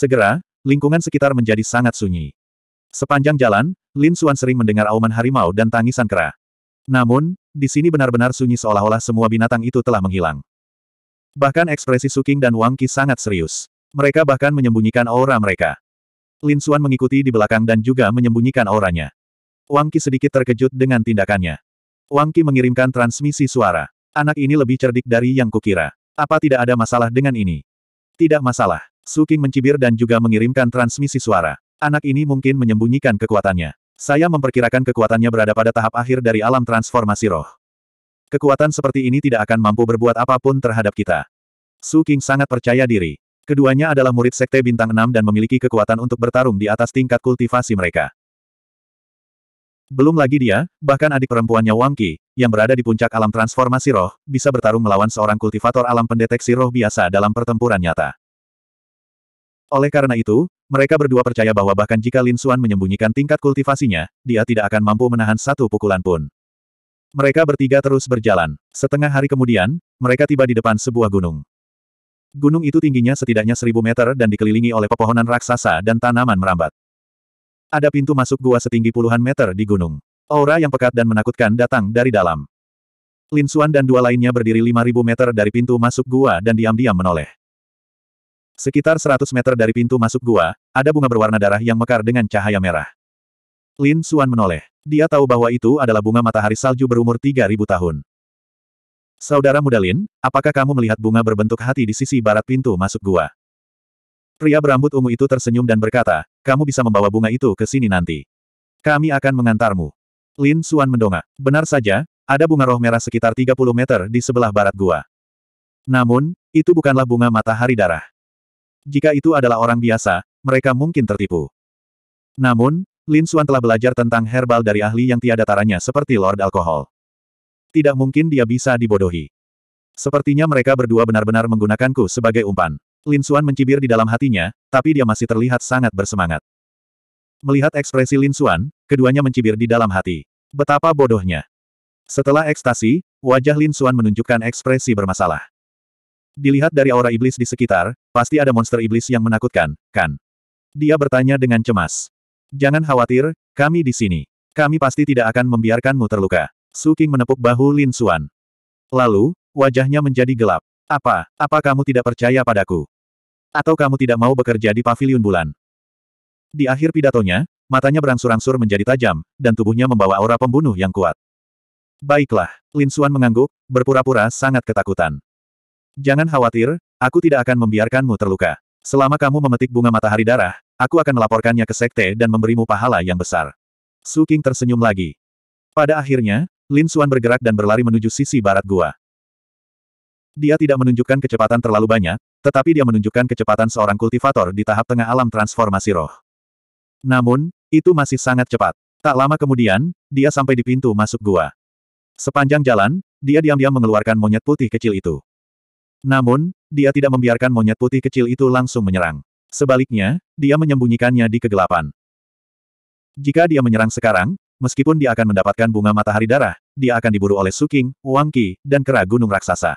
Segera, lingkungan sekitar menjadi sangat sunyi. Sepanjang jalan, Lin Xuan sering mendengar auman harimau dan tangisan kera. Namun, di sini benar-benar sunyi seolah-olah semua binatang itu telah menghilang. Bahkan ekspresi Suking dan Wang Qi sangat serius. Mereka bahkan menyembunyikan aura mereka. Lin Xuan mengikuti di belakang dan juga menyembunyikan auranya. Wang Qi sedikit terkejut dengan tindakannya. Wang Qi mengirimkan transmisi suara. Anak ini lebih cerdik dari yang kukira. Apa tidak ada masalah dengan ini? Tidak masalah. Suking mencibir dan juga mengirimkan transmisi suara. Anak ini mungkin menyembunyikan kekuatannya. Saya memperkirakan kekuatannya berada pada tahap akhir dari alam transformasi roh. Kekuatan seperti ini tidak akan mampu berbuat apapun terhadap kita. Su King sangat percaya diri. Keduanya adalah murid Sekte Bintang 6 dan memiliki kekuatan untuk bertarung di atas tingkat kultivasi mereka. Belum lagi dia, bahkan adik perempuannya Wang Qi, yang berada di puncak alam transformasi roh, bisa bertarung melawan seorang kultivator alam pendeteksi roh biasa dalam pertempuran nyata. Oleh karena itu, mereka berdua percaya bahwa bahkan jika Lin Suan menyembunyikan tingkat kultivasinya, dia tidak akan mampu menahan satu pukulan pun. Mereka bertiga terus berjalan. Setengah hari kemudian, mereka tiba di depan sebuah gunung. Gunung itu tingginya setidaknya seribu meter dan dikelilingi oleh pepohonan raksasa dan tanaman merambat. Ada pintu masuk gua setinggi puluhan meter di gunung. Aura yang pekat dan menakutkan datang dari dalam. Lin Suan dan dua lainnya berdiri lima ribu meter dari pintu masuk gua dan diam-diam menoleh. Sekitar 100 meter dari pintu masuk gua, ada bunga berwarna darah yang mekar dengan cahaya merah. Lin Suan menoleh. Dia tahu bahwa itu adalah bunga matahari salju berumur 3000 tahun. Saudara muda Lin, apakah kamu melihat bunga berbentuk hati di sisi barat pintu masuk gua? Pria berambut ungu itu tersenyum dan berkata, kamu bisa membawa bunga itu ke sini nanti. Kami akan mengantarmu. Lin Suan mendongak. Benar saja, ada bunga roh merah sekitar 30 meter di sebelah barat gua. Namun, itu bukanlah bunga matahari darah. Jika itu adalah orang biasa, mereka mungkin tertipu. Namun, Lin Xuan telah belajar tentang herbal dari ahli yang tiada taranya seperti Lord Alkohol. Tidak mungkin dia bisa dibodohi. Sepertinya mereka berdua benar-benar menggunakanku sebagai umpan. Lin Xuan mencibir di dalam hatinya, tapi dia masih terlihat sangat bersemangat. Melihat ekspresi Lin Xuan, keduanya mencibir di dalam hati. Betapa bodohnya. Setelah ekstasi, wajah Lin Xuan menunjukkan ekspresi bermasalah. Dilihat dari aura iblis di sekitar, pasti ada monster iblis yang menakutkan, kan? Dia bertanya dengan cemas. Jangan khawatir, kami di sini. Kami pasti tidak akan membiarkanmu terluka. Su Qing menepuk bahu Lin Xuan. Lalu, wajahnya menjadi gelap. Apa, apa kamu tidak percaya padaku? Atau kamu tidak mau bekerja di pavilion bulan? Di akhir pidatonya, matanya berangsur-angsur menjadi tajam, dan tubuhnya membawa aura pembunuh yang kuat. Baiklah, Lin Xuan mengangguk, berpura-pura sangat ketakutan. Jangan khawatir, aku tidak akan membiarkanmu terluka. Selama kamu memetik bunga matahari darah, aku akan melaporkannya ke sekte dan memberimu pahala yang besar. Su King tersenyum lagi. Pada akhirnya, Lin Xuan bergerak dan berlari menuju sisi barat gua. Dia tidak menunjukkan kecepatan terlalu banyak, tetapi dia menunjukkan kecepatan seorang kultivator di tahap tengah alam transformasi roh. Namun, itu masih sangat cepat. Tak lama kemudian, dia sampai di pintu masuk gua. Sepanjang jalan, dia diam-diam mengeluarkan monyet putih kecil itu. Namun, dia tidak membiarkan monyet putih kecil itu langsung menyerang. Sebaliknya, dia menyembunyikannya di kegelapan. Jika dia menyerang sekarang, meskipun dia akan mendapatkan bunga matahari darah, dia akan diburu oleh Suking, Qi, dan kera gunung raksasa.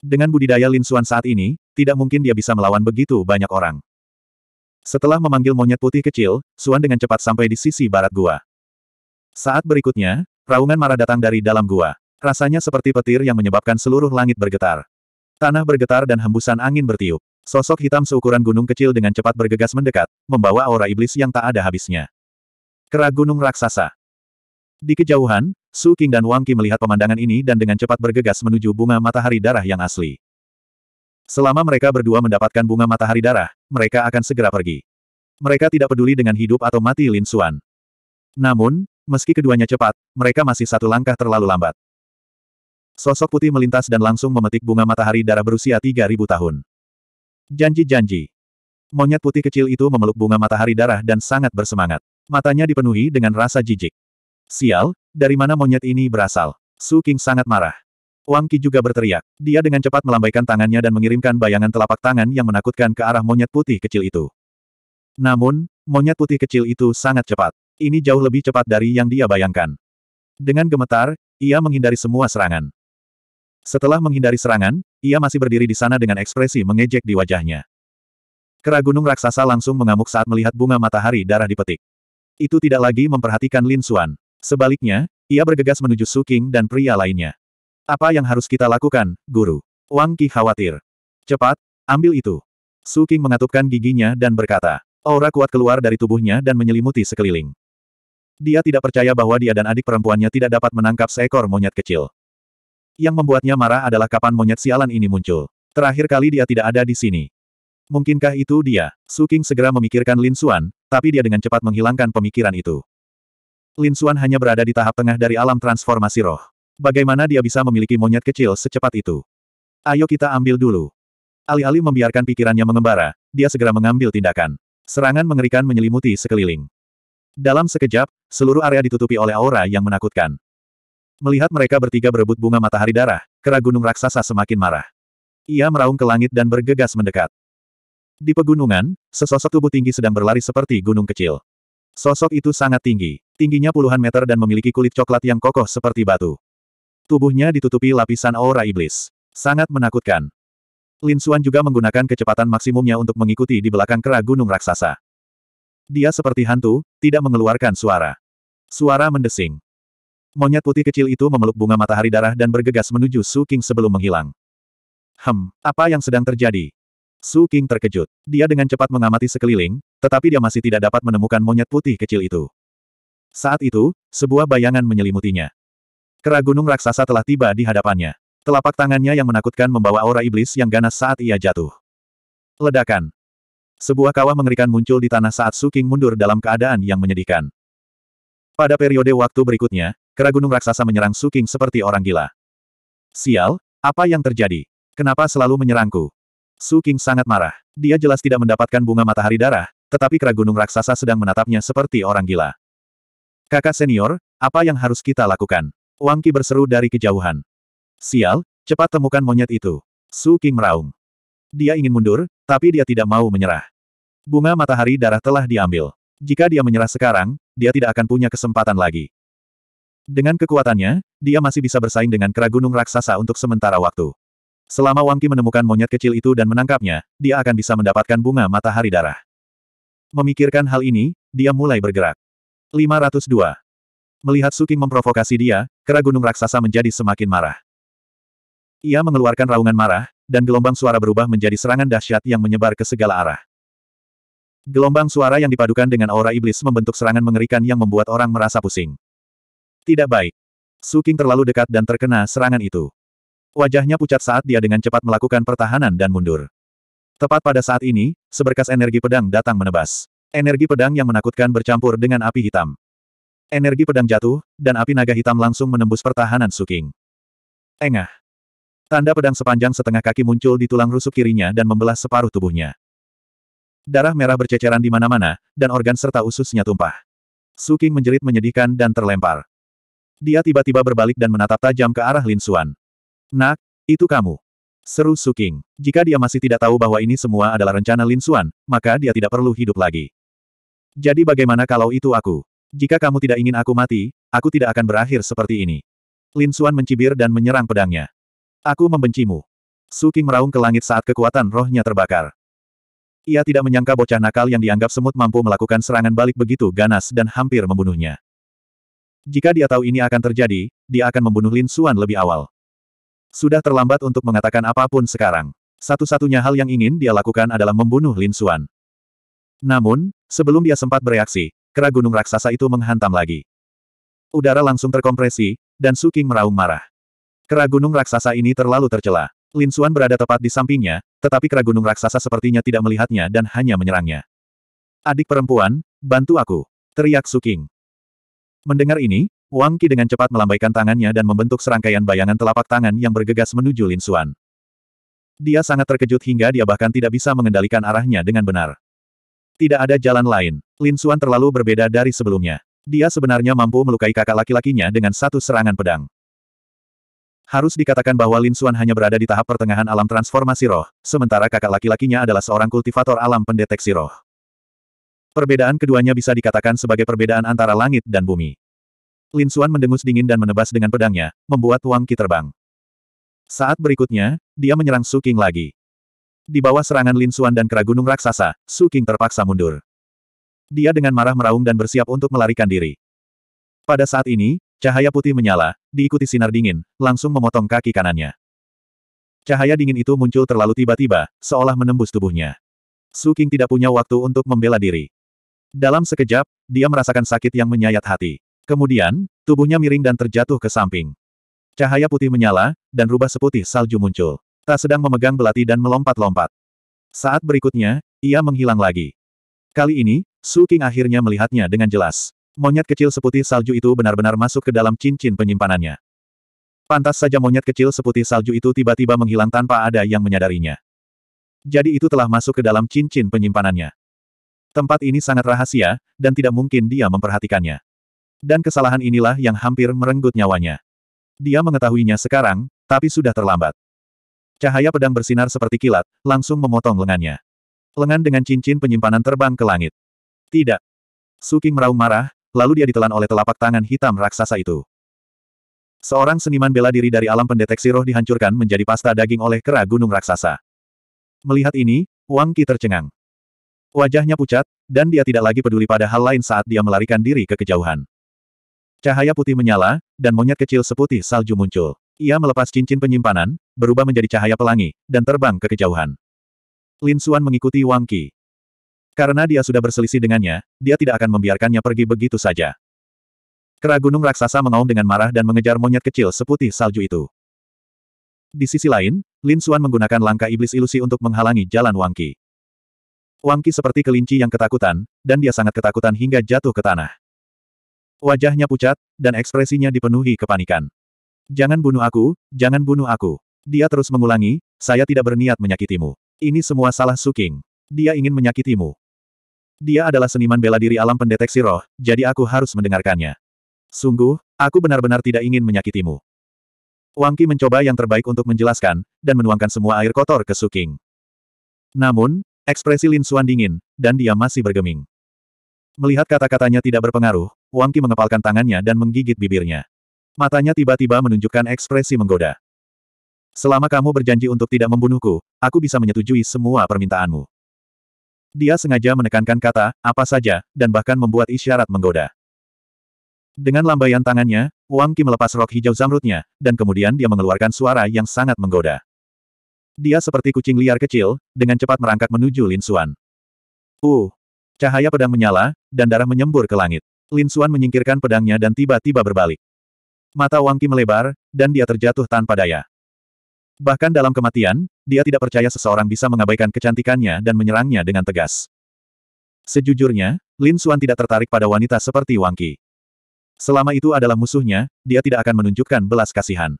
Dengan budidaya Lin Linsuan saat ini, tidak mungkin dia bisa melawan begitu banyak orang. Setelah memanggil monyet putih kecil, Suan dengan cepat sampai di sisi barat gua. Saat berikutnya, raungan marah datang dari dalam gua. Rasanya seperti petir yang menyebabkan seluruh langit bergetar. Tanah bergetar dan hembusan angin bertiup. Sosok hitam seukuran gunung kecil dengan cepat bergegas mendekat, membawa aura iblis yang tak ada habisnya. Kera gunung raksasa. Di kejauhan, Su King dan Wang Qi melihat pemandangan ini dan dengan cepat bergegas menuju bunga matahari darah yang asli. Selama mereka berdua mendapatkan bunga matahari darah, mereka akan segera pergi. Mereka tidak peduli dengan hidup atau mati Lin Xuan. Namun, meski keduanya cepat, mereka masih satu langkah terlalu lambat. Sosok putih melintas dan langsung memetik bunga matahari darah berusia 3000 tahun. Janji-janji. Monyet putih kecil itu memeluk bunga matahari darah dan sangat bersemangat. Matanya dipenuhi dengan rasa jijik. Sial, dari mana monyet ini berasal? Su King sangat marah. Wang Qi juga berteriak. Dia dengan cepat melambaikan tangannya dan mengirimkan bayangan telapak tangan yang menakutkan ke arah monyet putih kecil itu. Namun, monyet putih kecil itu sangat cepat. Ini jauh lebih cepat dari yang dia bayangkan. Dengan gemetar, ia menghindari semua serangan. Setelah menghindari serangan, ia masih berdiri di sana dengan ekspresi mengejek di wajahnya. Kera gunung raksasa langsung mengamuk saat melihat bunga matahari darah dipetik. Itu tidak lagi memperhatikan Lin Xuan. Sebaliknya, ia bergegas menuju Su King dan pria lainnya. Apa yang harus kita lakukan, guru? Wang Qi khawatir. Cepat, ambil itu. Su King mengatupkan giginya dan berkata, aura kuat keluar dari tubuhnya dan menyelimuti sekeliling. Dia tidak percaya bahwa dia dan adik perempuannya tidak dapat menangkap seekor monyet kecil. Yang membuatnya marah adalah kapan monyet sialan ini muncul. Terakhir kali dia tidak ada di sini. Mungkinkah itu dia? Su King segera memikirkan Lin Xuan, tapi dia dengan cepat menghilangkan pemikiran itu. Lin Xuan hanya berada di tahap tengah dari alam transformasi roh. Bagaimana dia bisa memiliki monyet kecil secepat itu? Ayo kita ambil dulu. Alih-alih membiarkan pikirannya mengembara, dia segera mengambil tindakan. Serangan mengerikan menyelimuti sekeliling. Dalam sekejap, seluruh area ditutupi oleh aura yang menakutkan. Melihat mereka bertiga berebut bunga matahari darah, kera gunung raksasa semakin marah. Ia meraung ke langit dan bergegas mendekat. Di pegunungan, sesosok tubuh tinggi sedang berlari seperti gunung kecil. Sosok itu sangat tinggi, tingginya puluhan meter dan memiliki kulit coklat yang kokoh seperti batu. Tubuhnya ditutupi lapisan aura iblis. Sangat menakutkan. Lin Xuan juga menggunakan kecepatan maksimumnya untuk mengikuti di belakang kera gunung raksasa. Dia seperti hantu, tidak mengeluarkan suara. Suara mendesing. Monyet putih kecil itu memeluk bunga matahari darah dan bergegas menuju Su King sebelum menghilang. Hem, apa yang sedang terjadi? Su King terkejut. Dia dengan cepat mengamati sekeliling, tetapi dia masih tidak dapat menemukan monyet putih kecil itu. Saat itu, sebuah bayangan menyelimutinya. Kera gunung raksasa telah tiba di hadapannya. Telapak tangannya yang menakutkan membawa aura iblis yang ganas saat ia jatuh. Ledakan. Sebuah kawah mengerikan muncul di tanah saat Su King mundur dalam keadaan yang menyedihkan. Pada periode waktu berikutnya, kera gunung raksasa menyerang Suking seperti orang gila. Sial, apa yang terjadi? Kenapa selalu menyerangku? Suking sangat marah. Dia jelas tidak mendapatkan bunga matahari darah, tetapi kera gunung raksasa sedang menatapnya seperti orang gila. Kakak senior, apa yang harus kita lakukan? Wang Qi berseru dari kejauhan. Sial, cepat temukan monyet itu. Su King meraung. Dia ingin mundur, tapi dia tidak mau menyerah. Bunga matahari darah telah diambil. Jika dia menyerah sekarang, dia tidak akan punya kesempatan lagi. Dengan kekuatannya, dia masih bisa bersaing dengan kera gunung raksasa untuk sementara waktu. Selama Wangki menemukan monyet kecil itu dan menangkapnya, dia akan bisa mendapatkan bunga matahari darah. Memikirkan hal ini, dia mulai bergerak. 502. Melihat Suking memprovokasi dia, kera gunung raksasa menjadi semakin marah. Ia mengeluarkan raungan marah, dan gelombang suara berubah menjadi serangan dahsyat yang menyebar ke segala arah. Gelombang suara yang dipadukan dengan aura iblis membentuk serangan mengerikan yang membuat orang merasa pusing. Tidak baik. Suking terlalu dekat dan terkena serangan itu. Wajahnya pucat saat dia dengan cepat melakukan pertahanan dan mundur. Tepat pada saat ini, seberkas energi pedang datang menebas. Energi pedang yang menakutkan bercampur dengan api hitam. Energi pedang jatuh, dan api naga hitam langsung menembus pertahanan Suking. Engah. Tanda pedang sepanjang setengah kaki muncul di tulang rusuk kirinya dan membelah separuh tubuhnya. Darah merah berceceran di mana-mana, dan organ serta ususnya tumpah. Suking menjerit menyedihkan dan terlempar. Dia tiba-tiba berbalik dan menatap tajam ke arah Lin Xuan. Nak, itu kamu. Seru Suking. Jika dia masih tidak tahu bahwa ini semua adalah rencana Lin Xuan, maka dia tidak perlu hidup lagi. Jadi bagaimana kalau itu aku? Jika kamu tidak ingin aku mati, aku tidak akan berakhir seperti ini. Lin Xuan mencibir dan menyerang pedangnya. Aku membencimu. Suking meraung ke langit saat kekuatan rohnya terbakar. Ia tidak menyangka bocah nakal yang dianggap semut mampu melakukan serangan balik begitu ganas dan hampir membunuhnya. Jika dia tahu ini akan terjadi, dia akan membunuh Lin Xuan lebih awal. Sudah terlambat untuk mengatakan apapun sekarang. Satu-satunya hal yang ingin dia lakukan adalah membunuh Lin Xuan. Namun, sebelum dia sempat bereaksi, kera gunung raksasa itu menghantam lagi. Udara langsung terkompresi, dan Suking meraung marah. Kera gunung raksasa ini terlalu tercela. Lin Suan berada tepat di sampingnya, tetapi kera gunung raksasa sepertinya tidak melihatnya dan hanya menyerangnya. Adik perempuan, bantu aku. Teriak Suking. Mendengar ini, Wang Qi dengan cepat melambaikan tangannya dan membentuk serangkaian bayangan telapak tangan yang bergegas menuju Lin Suan. Dia sangat terkejut hingga dia bahkan tidak bisa mengendalikan arahnya dengan benar. Tidak ada jalan lain. Lin Suan terlalu berbeda dari sebelumnya. Dia sebenarnya mampu melukai kakak laki-lakinya dengan satu serangan pedang. Harus dikatakan bahwa Lin Xuan hanya berada di tahap pertengahan alam transformasi roh, sementara kakak laki-lakinya adalah seorang kultivator alam pendeteksi roh. Perbedaan keduanya bisa dikatakan sebagai perbedaan antara langit dan bumi. Lin Xuan mendengus dingin dan menebas dengan pedangnya, membuat Wang Qi terbang. Saat berikutnya, dia menyerang Su Qing lagi. Di bawah serangan Lin Xuan dan kera gunung raksasa, Su Qing terpaksa mundur. Dia dengan marah meraung dan bersiap untuk melarikan diri. Pada saat ini, Cahaya putih menyala, diikuti sinar dingin, langsung memotong kaki kanannya. Cahaya dingin itu muncul terlalu tiba-tiba, seolah menembus tubuhnya. Su King tidak punya waktu untuk membela diri. Dalam sekejap, dia merasakan sakit yang menyayat hati. Kemudian, tubuhnya miring dan terjatuh ke samping. Cahaya putih menyala, dan rubah seputih salju muncul. Tak sedang memegang belati dan melompat-lompat. Saat berikutnya, ia menghilang lagi. Kali ini, Su King akhirnya melihatnya dengan jelas. Monyet kecil seputih salju itu benar-benar masuk ke dalam cincin penyimpanannya. Pantas saja monyet kecil seputih salju itu tiba-tiba menghilang tanpa ada yang menyadarinya. Jadi itu telah masuk ke dalam cincin penyimpanannya. Tempat ini sangat rahasia, dan tidak mungkin dia memperhatikannya. Dan kesalahan inilah yang hampir merenggut nyawanya. Dia mengetahuinya sekarang, tapi sudah terlambat. Cahaya pedang bersinar seperti kilat, langsung memotong lengannya. Lengan dengan cincin penyimpanan terbang ke langit. Tidak. Suking meraung marah, lalu dia ditelan oleh telapak tangan hitam raksasa itu. Seorang seniman bela diri dari alam pendeteksi roh dihancurkan menjadi pasta daging oleh kera gunung raksasa. Melihat ini, Wang Qi tercengang. Wajahnya pucat, dan dia tidak lagi peduli pada hal lain saat dia melarikan diri ke kejauhan. Cahaya putih menyala, dan monyet kecil seputih salju muncul. Ia melepas cincin penyimpanan, berubah menjadi cahaya pelangi, dan terbang ke kejauhan. Lin Suan mengikuti Wang Qi. Karena dia sudah berselisih dengannya, dia tidak akan membiarkannya pergi begitu saja. Kera gunung raksasa mengaum dengan marah dan mengejar monyet kecil seputih salju itu. Di sisi lain, Lin Xuan menggunakan langkah iblis ilusi untuk menghalangi jalan Wang Qi. Wang Qi seperti kelinci yang ketakutan, dan dia sangat ketakutan hingga jatuh ke tanah. Wajahnya pucat, dan ekspresinya dipenuhi kepanikan. Jangan bunuh aku, jangan bunuh aku. Dia terus mengulangi, saya tidak berniat menyakitimu. Ini semua salah Suking. Dia ingin menyakitimu. Dia adalah seniman bela diri alam pendeteksi roh, jadi aku harus mendengarkannya. Sungguh, aku benar-benar tidak ingin menyakitimu. Wang Qi mencoba yang terbaik untuk menjelaskan, dan menuangkan semua air kotor ke Suking. Namun, ekspresi Lin Xuan dingin, dan dia masih bergeming. Melihat kata-katanya tidak berpengaruh, Wang Qi mengepalkan tangannya dan menggigit bibirnya. Matanya tiba-tiba menunjukkan ekspresi menggoda. Selama kamu berjanji untuk tidak membunuhku, aku bisa menyetujui semua permintaanmu. Dia sengaja menekankan kata, apa saja, dan bahkan membuat isyarat menggoda. Dengan lambaian tangannya, Wang Qi melepas rok hijau zamrutnya, dan kemudian dia mengeluarkan suara yang sangat menggoda. Dia seperti kucing liar kecil, dengan cepat merangkak menuju Lin Xuan. Uh! Cahaya pedang menyala, dan darah menyembur ke langit. Lin Xuan menyingkirkan pedangnya dan tiba-tiba berbalik. Mata Wang Qi melebar, dan dia terjatuh tanpa daya. Bahkan dalam kematian, dia tidak percaya seseorang bisa mengabaikan kecantikannya dan menyerangnya dengan tegas. Sejujurnya, Lin Xuan tidak tertarik pada wanita seperti Wang Qi. Selama itu adalah musuhnya, dia tidak akan menunjukkan belas kasihan.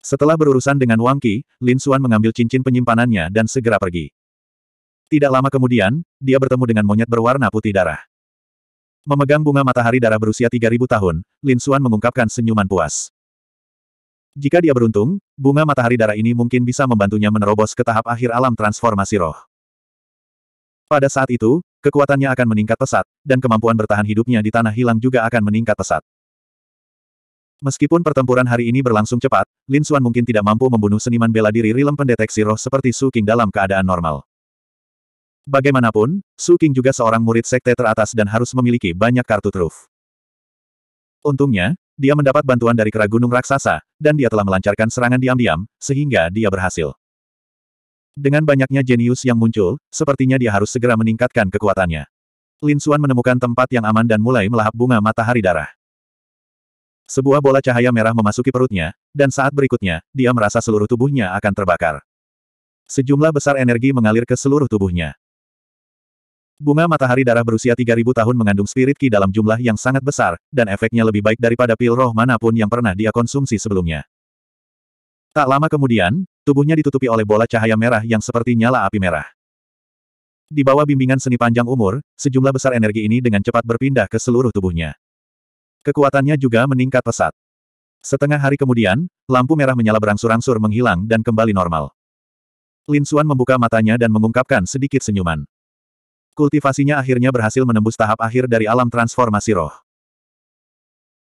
Setelah berurusan dengan Wang Qi, Lin Xuan mengambil cincin penyimpanannya dan segera pergi. Tidak lama kemudian, dia bertemu dengan monyet berwarna putih darah. Memegang bunga matahari darah berusia 3000 tahun, Lin Xuan mengungkapkan senyuman puas. Jika dia beruntung, bunga matahari darah ini mungkin bisa membantunya menerobos ke tahap akhir alam transformasi roh. Pada saat itu, kekuatannya akan meningkat pesat, dan kemampuan bertahan hidupnya di tanah hilang juga akan meningkat pesat. Meskipun pertempuran hari ini berlangsung cepat, Lin Xuan mungkin tidak mampu membunuh seniman bela diri rilem pendeteksi roh seperti Su King dalam keadaan normal. Bagaimanapun, Su King juga seorang murid sekte teratas dan harus memiliki banyak kartu truf. Untungnya, dia mendapat bantuan dari kera gunung raksasa, dan dia telah melancarkan serangan diam-diam, sehingga dia berhasil. Dengan banyaknya jenius yang muncul, sepertinya dia harus segera meningkatkan kekuatannya. Lin Xuan menemukan tempat yang aman dan mulai melahap bunga matahari darah. Sebuah bola cahaya merah memasuki perutnya, dan saat berikutnya, dia merasa seluruh tubuhnya akan terbakar. Sejumlah besar energi mengalir ke seluruh tubuhnya. Bunga matahari darah berusia 3000 tahun mengandung spirit ki dalam jumlah yang sangat besar, dan efeknya lebih baik daripada pil roh manapun yang pernah dia konsumsi sebelumnya. Tak lama kemudian, tubuhnya ditutupi oleh bola cahaya merah yang seperti nyala api merah. Di bawah bimbingan seni panjang umur, sejumlah besar energi ini dengan cepat berpindah ke seluruh tubuhnya. Kekuatannya juga meningkat pesat. Setengah hari kemudian, lampu merah menyala berangsur-angsur menghilang dan kembali normal. Lin Suan membuka matanya dan mengungkapkan sedikit senyuman. Kultivasinya akhirnya berhasil menembus tahap akhir dari alam transformasi roh.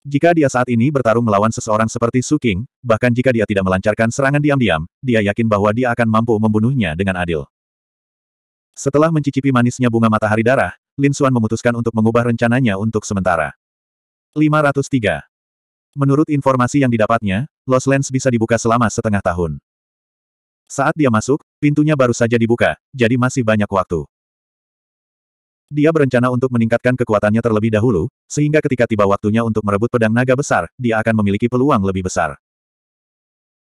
Jika dia saat ini bertarung melawan seseorang seperti Su King, bahkan jika dia tidak melancarkan serangan diam-diam, dia yakin bahwa dia akan mampu membunuhnya dengan adil. Setelah mencicipi manisnya bunga matahari darah, Lin Xuan memutuskan untuk mengubah rencananya untuk sementara. 503. Menurut informasi yang didapatnya, Los Lens bisa dibuka selama setengah tahun. Saat dia masuk, pintunya baru saja dibuka, jadi masih banyak waktu. Dia berencana untuk meningkatkan kekuatannya terlebih dahulu, sehingga ketika tiba waktunya untuk merebut pedang naga besar, dia akan memiliki peluang lebih besar.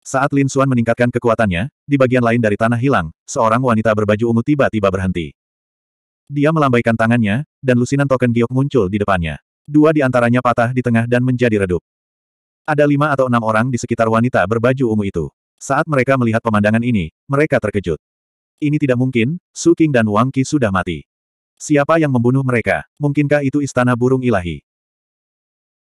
Saat Lin Xuan meningkatkan kekuatannya, di bagian lain dari tanah hilang, seorang wanita berbaju ungu tiba-tiba berhenti. Dia melambaikan tangannya, dan lusinan token giok muncul di depannya. Dua di antaranya patah di tengah dan menjadi redup. Ada lima atau enam orang di sekitar wanita berbaju ungu itu. Saat mereka melihat pemandangan ini, mereka terkejut. Ini tidak mungkin, Su Qing dan Wang Qi sudah mati. Siapa yang membunuh mereka? Mungkinkah itu istana burung ilahi?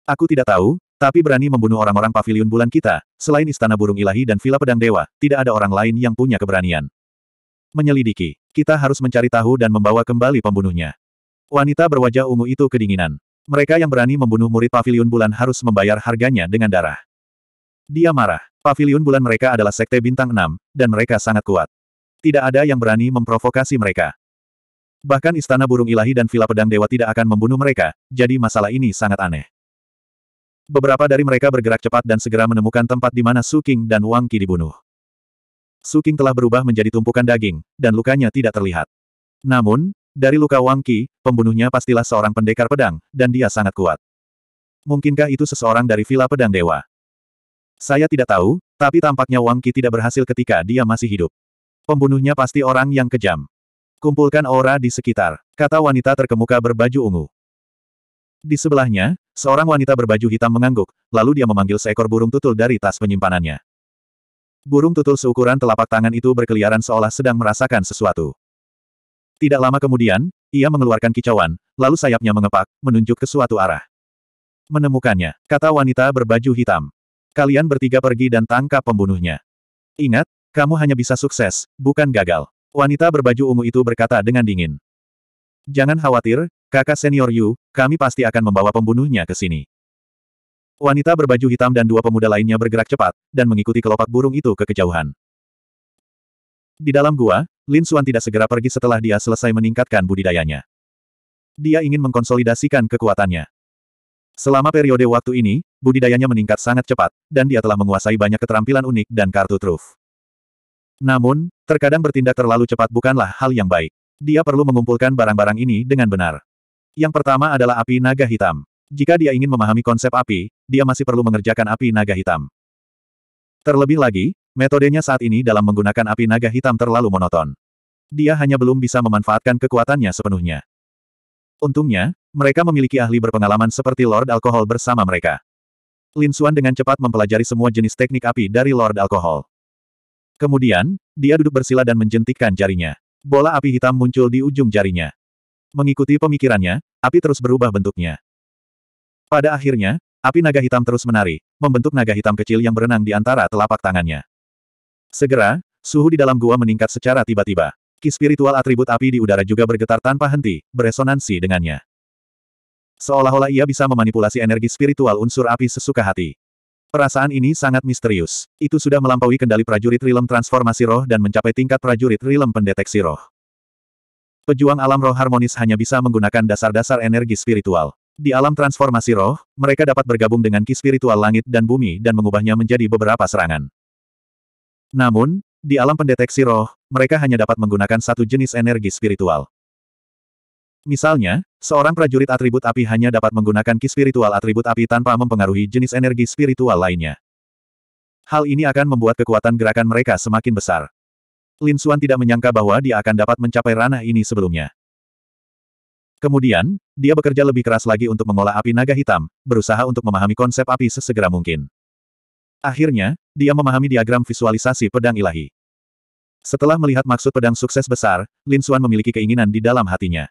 Aku tidak tahu, tapi berani membunuh orang-orang pavilion bulan kita, selain istana burung ilahi dan villa pedang dewa, tidak ada orang lain yang punya keberanian. Menyelidiki, kita harus mencari tahu dan membawa kembali pembunuhnya. Wanita berwajah ungu itu kedinginan. Mereka yang berani membunuh murid pavilion bulan harus membayar harganya dengan darah. Dia marah. Pavilion bulan mereka adalah sekte bintang 6, dan mereka sangat kuat. Tidak ada yang berani memprovokasi mereka. Bahkan istana burung ilahi dan villa pedang dewa tidak akan membunuh mereka, jadi masalah ini sangat aneh. Beberapa dari mereka bergerak cepat dan segera menemukan tempat di mana Su King dan Wang Qi dibunuh. Su King telah berubah menjadi tumpukan daging, dan lukanya tidak terlihat. Namun, dari luka Wang Qi, pembunuhnya pastilah seorang pendekar pedang, dan dia sangat kuat. Mungkinkah itu seseorang dari Villa Pedang Dewa? Saya tidak tahu, tapi tampaknya Wang Qi tidak berhasil ketika dia masih hidup. Pembunuhnya pasti orang yang kejam. Kumpulkan aura di sekitar, kata wanita terkemuka berbaju ungu. Di sebelahnya, seorang wanita berbaju hitam mengangguk, lalu dia memanggil seekor burung tutul dari tas penyimpanannya. Burung tutul seukuran telapak tangan itu berkeliaran seolah sedang merasakan sesuatu. Tidak lama kemudian, ia mengeluarkan kicauan, lalu sayapnya mengepak, menunjuk ke suatu arah. Menemukannya, kata wanita berbaju hitam. Kalian bertiga pergi dan tangkap pembunuhnya. Ingat, kamu hanya bisa sukses, bukan gagal. Wanita berbaju ungu itu berkata dengan dingin. Jangan khawatir, kakak senior Yu, kami pasti akan membawa pembunuhnya ke sini. Wanita berbaju hitam dan dua pemuda lainnya bergerak cepat, dan mengikuti kelopak burung itu ke kejauhan. Di dalam gua, Lin Xuan tidak segera pergi setelah dia selesai meningkatkan budidayanya. Dia ingin mengkonsolidasikan kekuatannya. Selama periode waktu ini, budidayanya meningkat sangat cepat, dan dia telah menguasai banyak keterampilan unik dan kartu truf. Namun, Terkadang bertindak terlalu cepat bukanlah hal yang baik. Dia perlu mengumpulkan barang-barang ini dengan benar. Yang pertama adalah api naga hitam. Jika dia ingin memahami konsep api, dia masih perlu mengerjakan api naga hitam. Terlebih lagi, metodenya saat ini dalam menggunakan api naga hitam terlalu monoton. Dia hanya belum bisa memanfaatkan kekuatannya sepenuhnya. Untungnya, mereka memiliki ahli berpengalaman seperti Lord Alkohol bersama mereka. Lin Xuan dengan cepat mempelajari semua jenis teknik api dari Lord Alkohol. Kemudian, dia duduk bersila dan menjentikkan jarinya. Bola api hitam muncul di ujung jarinya. Mengikuti pemikirannya, api terus berubah bentuknya. Pada akhirnya, api naga hitam terus menari, membentuk naga hitam kecil yang berenang di antara telapak tangannya. Segera, suhu di dalam gua meningkat secara tiba-tiba. Ki spiritual atribut api di udara juga bergetar tanpa henti, beresonansi dengannya. Seolah-olah ia bisa memanipulasi energi spiritual unsur api sesuka hati. Perasaan ini sangat misterius. Itu sudah melampaui kendali prajurit rilem transformasi roh dan mencapai tingkat prajurit rilem pendeteksi roh. Pejuang alam roh harmonis hanya bisa menggunakan dasar-dasar energi spiritual. Di alam transformasi roh, mereka dapat bergabung dengan ki spiritual langit dan bumi dan mengubahnya menjadi beberapa serangan. Namun, di alam pendeteksi roh, mereka hanya dapat menggunakan satu jenis energi spiritual. Misalnya, Seorang prajurit atribut api hanya dapat menggunakan ki spiritual atribut api tanpa mempengaruhi jenis energi spiritual lainnya. Hal ini akan membuat kekuatan gerakan mereka semakin besar. Lin Xuan tidak menyangka bahwa dia akan dapat mencapai ranah ini sebelumnya. Kemudian, dia bekerja lebih keras lagi untuk mengolah api naga hitam, berusaha untuk memahami konsep api sesegera mungkin. Akhirnya, dia memahami diagram visualisasi pedang ilahi. Setelah melihat maksud pedang sukses besar, Lin Xuan memiliki keinginan di dalam hatinya.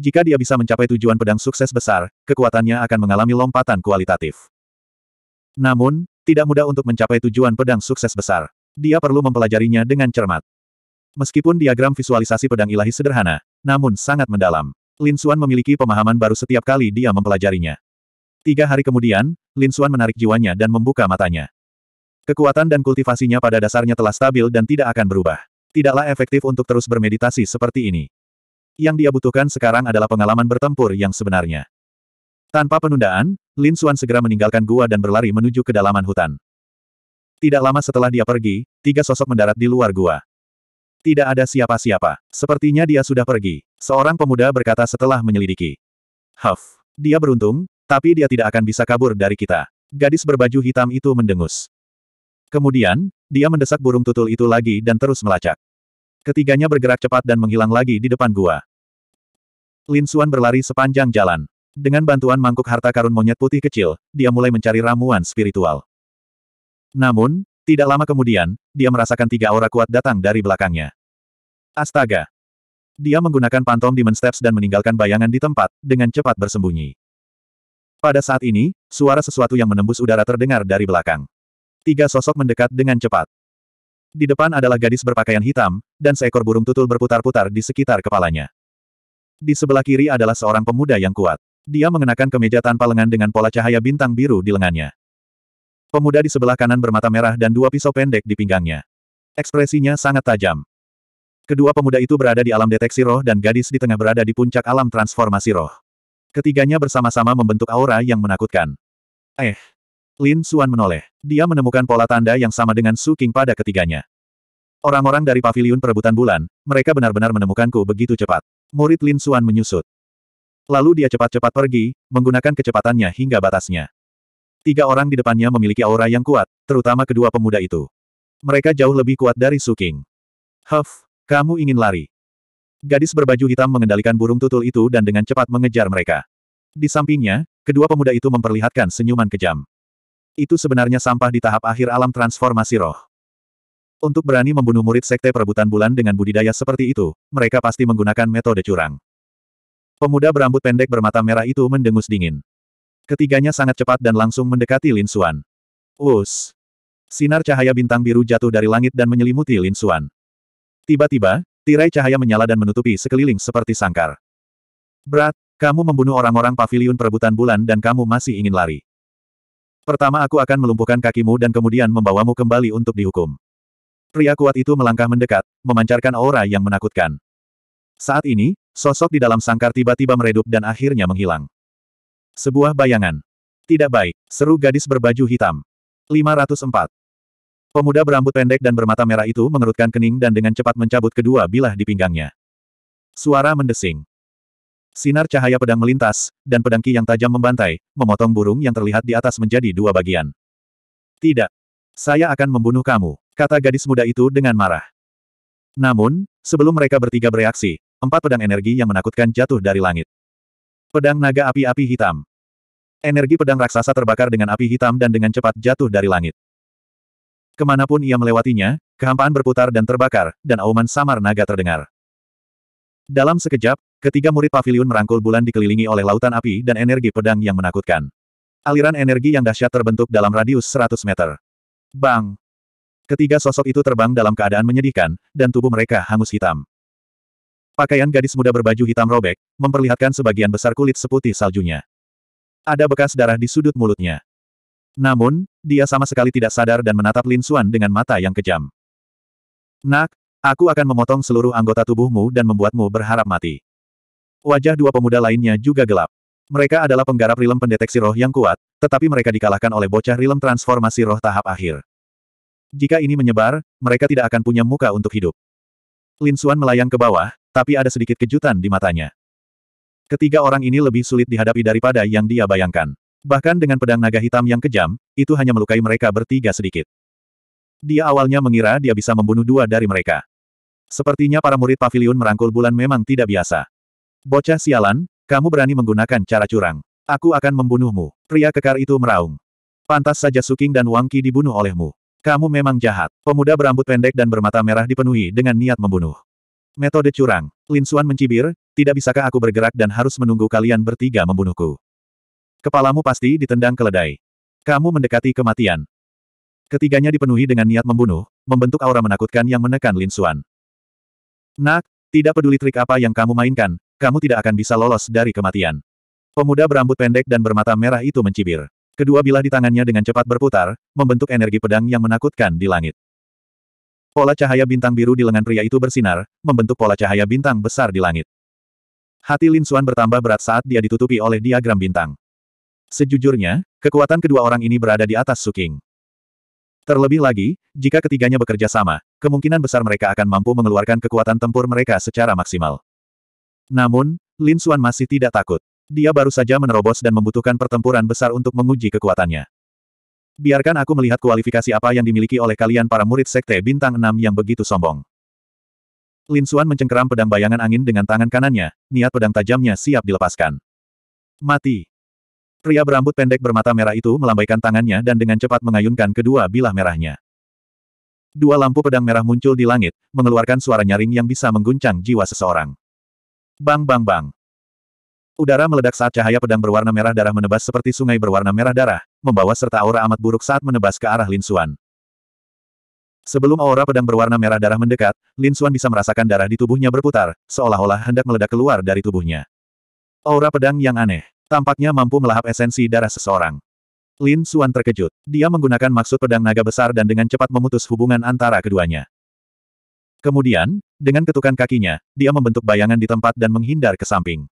Jika dia bisa mencapai tujuan pedang sukses besar, kekuatannya akan mengalami lompatan kualitatif. Namun, tidak mudah untuk mencapai tujuan pedang sukses besar. Dia perlu mempelajarinya dengan cermat. Meskipun diagram visualisasi pedang ilahi sederhana, namun sangat mendalam. Lin Xuan memiliki pemahaman baru setiap kali dia mempelajarinya. Tiga hari kemudian, Lin Xuan menarik jiwanya dan membuka matanya. Kekuatan dan kultivasinya pada dasarnya telah stabil dan tidak akan berubah. Tidaklah efektif untuk terus bermeditasi seperti ini. Yang dia butuhkan sekarang adalah pengalaman bertempur yang sebenarnya. Tanpa penundaan, Lin Xuan segera meninggalkan gua dan berlari menuju kedalaman hutan. Tidak lama setelah dia pergi, tiga sosok mendarat di luar gua. Tidak ada siapa-siapa. Sepertinya dia sudah pergi. Seorang pemuda berkata setelah menyelidiki. Huff. Dia beruntung, tapi dia tidak akan bisa kabur dari kita. Gadis berbaju hitam itu mendengus. Kemudian, dia mendesak burung tutul itu lagi dan terus melacak. Ketiganya bergerak cepat dan menghilang lagi di depan gua. Lin Xuan berlari sepanjang jalan. Dengan bantuan mangkuk harta karun monyet putih kecil, dia mulai mencari ramuan spiritual. Namun, tidak lama kemudian, dia merasakan tiga aura kuat datang dari belakangnya. Astaga! Dia menggunakan pantom Demon Steps dan meninggalkan bayangan di tempat, dengan cepat bersembunyi. Pada saat ini, suara sesuatu yang menembus udara terdengar dari belakang. Tiga sosok mendekat dengan cepat. Di depan adalah gadis berpakaian hitam, dan seekor burung tutul berputar-putar di sekitar kepalanya. Di sebelah kiri adalah seorang pemuda yang kuat. Dia mengenakan kemeja tanpa lengan dengan pola cahaya bintang biru di lengannya. Pemuda di sebelah kanan bermata merah dan dua pisau pendek di pinggangnya. Ekspresinya sangat tajam. Kedua pemuda itu berada di alam deteksi roh dan gadis di tengah berada di puncak alam transformasi roh. Ketiganya bersama-sama membentuk aura yang menakutkan. Eh, Lin Suan menoleh. Dia menemukan pola tanda yang sama dengan Su King pada ketiganya. Orang-orang dari paviliun perebutan bulan, mereka benar-benar menemukanku begitu cepat. Murid Lin Suan menyusut. Lalu dia cepat-cepat pergi, menggunakan kecepatannya hingga batasnya. Tiga orang di depannya memiliki aura yang kuat, terutama kedua pemuda itu. Mereka jauh lebih kuat dari Su King. Huff, kamu ingin lari. Gadis berbaju hitam mengendalikan burung tutul itu dan dengan cepat mengejar mereka. Di sampingnya, kedua pemuda itu memperlihatkan senyuman kejam. Itu sebenarnya sampah di tahap akhir alam transformasi roh. Untuk berani membunuh murid sekte perebutan bulan dengan budidaya seperti itu, mereka pasti menggunakan metode curang. Pemuda berambut pendek bermata merah itu mendengus dingin. Ketiganya sangat cepat dan langsung mendekati Lin Xuan. Us! Sinar cahaya bintang biru jatuh dari langit dan menyelimuti Lin Xuan. Tiba-tiba, tirai cahaya menyala dan menutupi sekeliling seperti sangkar. Berat, kamu membunuh orang-orang pavilion perebutan bulan dan kamu masih ingin lari. Pertama aku akan melumpuhkan kakimu dan kemudian membawamu kembali untuk dihukum. Pria kuat itu melangkah mendekat, memancarkan aura yang menakutkan. Saat ini, sosok di dalam sangkar tiba-tiba meredup dan akhirnya menghilang. Sebuah bayangan. Tidak baik, seru gadis berbaju hitam. 504. Pemuda berambut pendek dan bermata merah itu mengerutkan kening dan dengan cepat mencabut kedua bilah di pinggangnya. Suara mendesing. Sinar cahaya pedang melintas, dan pedang ki yang tajam membantai, memotong burung yang terlihat di atas menjadi dua bagian. Tidak. Saya akan membunuh kamu, kata gadis muda itu dengan marah. Namun, sebelum mereka bertiga bereaksi, empat pedang energi yang menakutkan jatuh dari langit. Pedang naga api-api hitam. Energi pedang raksasa terbakar dengan api hitam dan dengan cepat jatuh dari langit. Kemanapun ia melewatinya, kehampaan berputar dan terbakar, dan auman samar naga terdengar. Dalam sekejap, Ketiga murid pavilion merangkul bulan dikelilingi oleh lautan api dan energi pedang yang menakutkan. Aliran energi yang dahsyat terbentuk dalam radius 100 meter. Bang! Ketiga sosok itu terbang dalam keadaan menyedihkan, dan tubuh mereka hangus hitam. Pakaian gadis muda berbaju hitam robek, memperlihatkan sebagian besar kulit seputih saljunya. Ada bekas darah di sudut mulutnya. Namun, dia sama sekali tidak sadar dan menatap Lin Xuan dengan mata yang kejam. Nak, aku akan memotong seluruh anggota tubuhmu dan membuatmu berharap mati. Wajah dua pemuda lainnya juga gelap. Mereka adalah penggarap rilem pendeteksi roh yang kuat, tetapi mereka dikalahkan oleh bocah rilem transformasi roh tahap akhir. Jika ini menyebar, mereka tidak akan punya muka untuk hidup. Lin Xuan melayang ke bawah, tapi ada sedikit kejutan di matanya. Ketiga orang ini lebih sulit dihadapi daripada yang dia bayangkan. Bahkan dengan pedang naga hitam yang kejam, itu hanya melukai mereka bertiga sedikit. Dia awalnya mengira dia bisa membunuh dua dari mereka. Sepertinya para murid pavilion merangkul bulan memang tidak biasa. Bocah sialan, kamu berani menggunakan cara curang. Aku akan membunuhmu. Pria kekar itu meraung. Pantas saja Suking dan Wangki dibunuh olehmu. Kamu memang jahat. Pemuda berambut pendek dan bermata merah dipenuhi dengan niat membunuh. Metode curang. Lin Suan mencibir, tidak bisakah aku bergerak dan harus menunggu kalian bertiga membunuhku. Kepalamu pasti ditendang keledai. Kamu mendekati kematian. Ketiganya dipenuhi dengan niat membunuh, membentuk aura menakutkan yang menekan Lin Suan. Nak, tidak peduli trik apa yang kamu mainkan, kamu tidak akan bisa lolos dari kematian. Pemuda berambut pendek dan bermata merah itu mencibir. Kedua bilah di tangannya dengan cepat berputar, membentuk energi pedang yang menakutkan di langit. Pola cahaya bintang biru di lengan pria itu bersinar, membentuk pola cahaya bintang besar di langit. Hati Lin Suan bertambah berat saat dia ditutupi oleh diagram bintang. Sejujurnya, kekuatan kedua orang ini berada di atas Suking. Terlebih lagi, jika ketiganya bekerja sama, kemungkinan besar mereka akan mampu mengeluarkan kekuatan tempur mereka secara maksimal. Namun, Lin Xuan masih tidak takut. Dia baru saja menerobos dan membutuhkan pertempuran besar untuk menguji kekuatannya. Biarkan aku melihat kualifikasi apa yang dimiliki oleh kalian para murid Sekte Bintang Enam yang begitu sombong. Lin Xuan mencengkeram pedang bayangan angin dengan tangan kanannya, niat pedang tajamnya siap dilepaskan. Mati. Pria berambut pendek bermata merah itu melambaikan tangannya dan dengan cepat mengayunkan kedua bilah merahnya. Dua lampu pedang merah muncul di langit, mengeluarkan suara nyaring yang bisa mengguncang jiwa seseorang. Bang bang bang. Udara meledak saat cahaya pedang berwarna merah darah menebas seperti sungai berwarna merah darah, membawa serta aura amat buruk saat menebas ke arah Lin Xuan. Sebelum aura pedang berwarna merah darah mendekat, Lin Xuan bisa merasakan darah di tubuhnya berputar, seolah-olah hendak meledak keluar dari tubuhnya. Aura pedang yang aneh, tampaknya mampu melahap esensi darah seseorang. Lin Xuan terkejut. Dia menggunakan maksud pedang naga besar dan dengan cepat memutus hubungan antara keduanya. Kemudian, dengan ketukan kakinya, dia membentuk bayangan di tempat dan menghindar ke samping.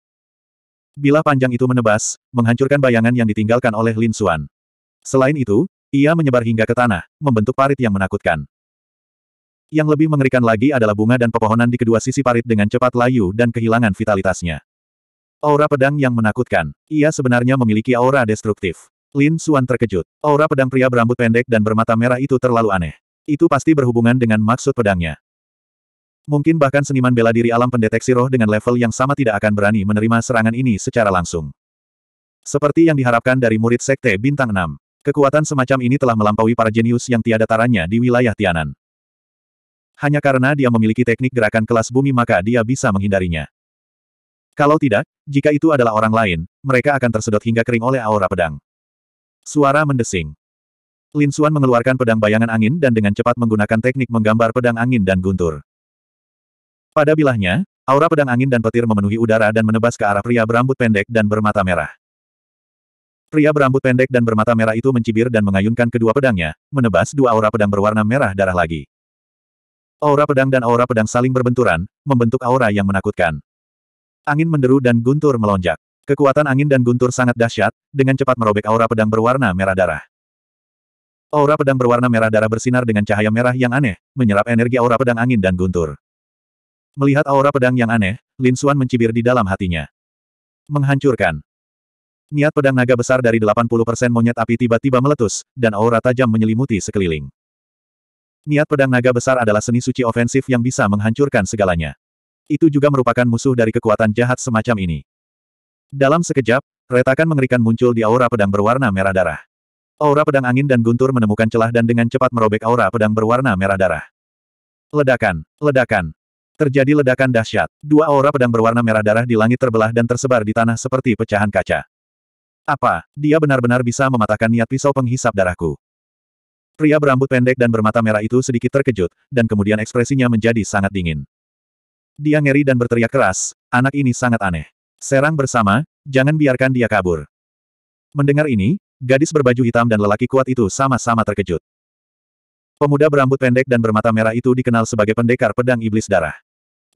Bila panjang itu menebas, menghancurkan bayangan yang ditinggalkan oleh Lin Xuan. Selain itu, ia menyebar hingga ke tanah, membentuk parit yang menakutkan. Yang lebih mengerikan lagi adalah bunga dan pepohonan di kedua sisi parit dengan cepat layu dan kehilangan vitalitasnya. Aura pedang yang menakutkan. Ia sebenarnya memiliki aura destruktif. Lin Xuan terkejut. Aura pedang pria berambut pendek dan bermata merah itu terlalu aneh. Itu pasti berhubungan dengan maksud pedangnya. Mungkin bahkan seniman bela diri alam pendeteksi roh dengan level yang sama tidak akan berani menerima serangan ini secara langsung. Seperti yang diharapkan dari murid Sekte Bintang 6, kekuatan semacam ini telah melampaui para jenius yang tiada taranya di wilayah Tianan. Hanya karena dia memiliki teknik gerakan kelas bumi maka dia bisa menghindarinya. Kalau tidak, jika itu adalah orang lain, mereka akan tersedot hingga kering oleh aura pedang. Suara mendesing. Lin Xuan mengeluarkan pedang bayangan angin dan dengan cepat menggunakan teknik menggambar pedang angin dan guntur. Pada bilahnya, aura pedang angin dan petir memenuhi udara dan menebas ke arah pria berambut pendek dan bermata merah. Pria berambut pendek dan bermata merah itu mencibir dan mengayunkan kedua pedangnya, menebas dua aura pedang berwarna merah darah lagi. Aura pedang dan aura pedang saling berbenturan, membentuk aura yang menakutkan. Angin menderu dan guntur melonjak. Kekuatan angin dan guntur sangat dahsyat, dengan cepat merobek aura pedang berwarna merah darah. Aura pedang berwarna merah darah bersinar dengan cahaya merah yang aneh, menyerap energi aura pedang angin dan guntur. Melihat aura pedang yang aneh, Lin Xuan mencibir di dalam hatinya. Menghancurkan. Niat pedang naga besar dari 80% monyet api tiba-tiba meletus, dan aura tajam menyelimuti sekeliling. Niat pedang naga besar adalah seni suci ofensif yang bisa menghancurkan segalanya. Itu juga merupakan musuh dari kekuatan jahat semacam ini. Dalam sekejap, retakan mengerikan muncul di aura pedang berwarna merah darah. Aura pedang angin dan guntur menemukan celah dan dengan cepat merobek aura pedang berwarna merah darah. Ledakan, ledakan, Terjadi ledakan dahsyat. Dua aura pedang berwarna merah darah di langit terbelah dan tersebar di tanah seperti pecahan kaca. Apa, dia benar-benar bisa mematahkan niat pisau penghisap darahku? Pria berambut pendek dan bermata merah itu sedikit terkejut, dan kemudian ekspresinya menjadi sangat dingin. Dia ngeri dan berteriak keras, anak ini sangat aneh. Serang bersama, jangan biarkan dia kabur. Mendengar ini, gadis berbaju hitam dan lelaki kuat itu sama-sama terkejut. Pemuda berambut pendek dan bermata merah itu dikenal sebagai pendekar pedang iblis darah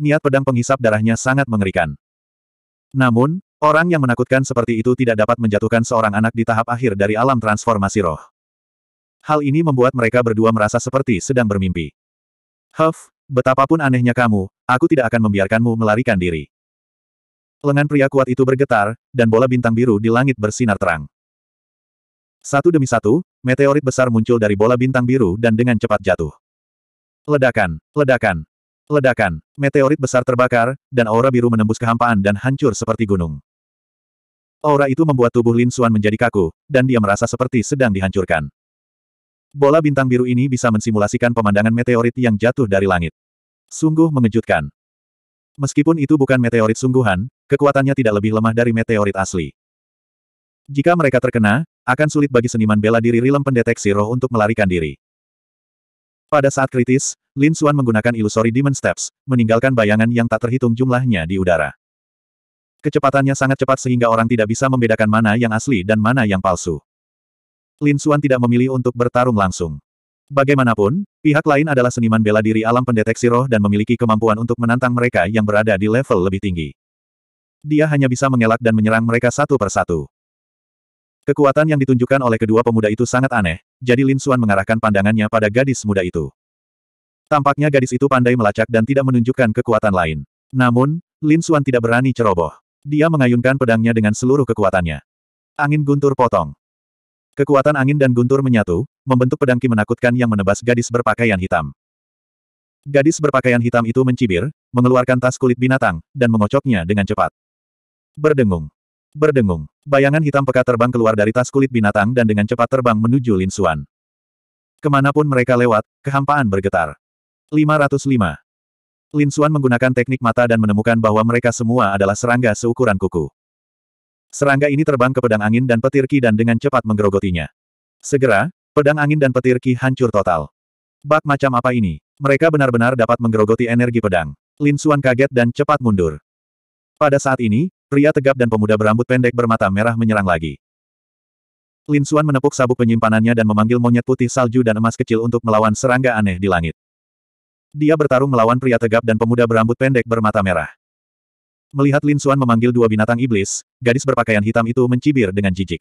niat pedang penghisap darahnya sangat mengerikan. Namun, orang yang menakutkan seperti itu tidak dapat menjatuhkan seorang anak di tahap akhir dari alam transformasi roh. Hal ini membuat mereka berdua merasa seperti sedang bermimpi. Huff, betapapun anehnya kamu, aku tidak akan membiarkanmu melarikan diri. Lengan pria kuat itu bergetar, dan bola bintang biru di langit bersinar terang. Satu demi satu, meteorit besar muncul dari bola bintang biru dan dengan cepat jatuh. Ledakan, ledakan, Ledakan, meteorit besar terbakar, dan aura biru menembus kehampaan dan hancur seperti gunung. Aura itu membuat tubuh Lin Suan menjadi kaku, dan dia merasa seperti sedang dihancurkan. Bola bintang biru ini bisa mensimulasikan pemandangan meteorit yang jatuh dari langit. Sungguh mengejutkan. Meskipun itu bukan meteorit sungguhan, kekuatannya tidak lebih lemah dari meteorit asli. Jika mereka terkena, akan sulit bagi seniman bela diri Rilem pendeteksi roh untuk melarikan diri. Pada saat kritis, Lin Xuan menggunakan ilusori Demon Steps, meninggalkan bayangan yang tak terhitung jumlahnya di udara. Kecepatannya sangat cepat sehingga orang tidak bisa membedakan mana yang asli dan mana yang palsu. Lin Xuan tidak memilih untuk bertarung langsung. Bagaimanapun, pihak lain adalah seniman bela diri alam pendeteksi roh dan memiliki kemampuan untuk menantang mereka yang berada di level lebih tinggi. Dia hanya bisa mengelak dan menyerang mereka satu per satu. Kekuatan yang ditunjukkan oleh kedua pemuda itu sangat aneh, jadi Lin Suan mengarahkan pandangannya pada gadis muda itu. Tampaknya gadis itu pandai melacak dan tidak menunjukkan kekuatan lain. Namun, Lin Suan tidak berani ceroboh. Dia mengayunkan pedangnya dengan seluruh kekuatannya. Angin guntur potong. Kekuatan angin dan guntur menyatu, membentuk pedang ki menakutkan yang menebas gadis berpakaian hitam. Gadis berpakaian hitam itu mencibir, mengeluarkan tas kulit binatang, dan mengocoknya dengan cepat. Berdengung. Berdengung, bayangan hitam pekat terbang keluar dari tas kulit binatang dan dengan cepat terbang menuju Lin Suan. Kemanapun mereka lewat, kehampaan bergetar. 505. Lin Suan menggunakan teknik mata dan menemukan bahwa mereka semua adalah serangga seukuran kuku. Serangga ini terbang ke pedang angin dan petir ki dan dengan cepat menggerogotinya. Segera, pedang angin dan petir ki hancur total. Bak macam apa ini? Mereka benar-benar dapat menggerogoti energi pedang. Lin Suan kaget dan cepat mundur. Pada saat ini, Pria tegap dan pemuda berambut pendek bermata merah menyerang lagi. Lin Xuan menepuk sabuk penyimpanannya dan memanggil monyet putih salju dan emas kecil untuk melawan serangga aneh di langit. Dia bertarung melawan pria tegap dan pemuda berambut pendek bermata merah. Melihat Lin Xuan memanggil dua binatang iblis, gadis berpakaian hitam itu mencibir dengan jijik.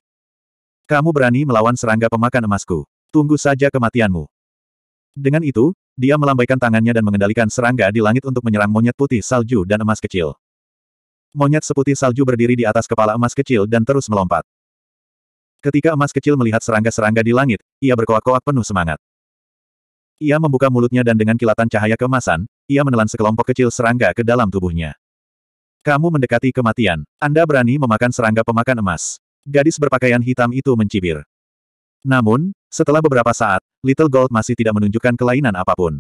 Kamu berani melawan serangga pemakan emasku. Tunggu saja kematianmu. Dengan itu, dia melambaikan tangannya dan mengendalikan serangga di langit untuk menyerang monyet putih salju dan emas kecil. Monyet seputih salju berdiri di atas kepala emas kecil dan terus melompat. Ketika emas kecil melihat serangga-serangga di langit, ia berkoak-koak penuh semangat. Ia membuka mulutnya dan dengan kilatan cahaya kemasan, ia menelan sekelompok kecil serangga ke dalam tubuhnya. Kamu mendekati kematian. Anda berani memakan serangga pemakan emas. Gadis berpakaian hitam itu mencibir. Namun, setelah beberapa saat, Little Gold masih tidak menunjukkan kelainan apapun.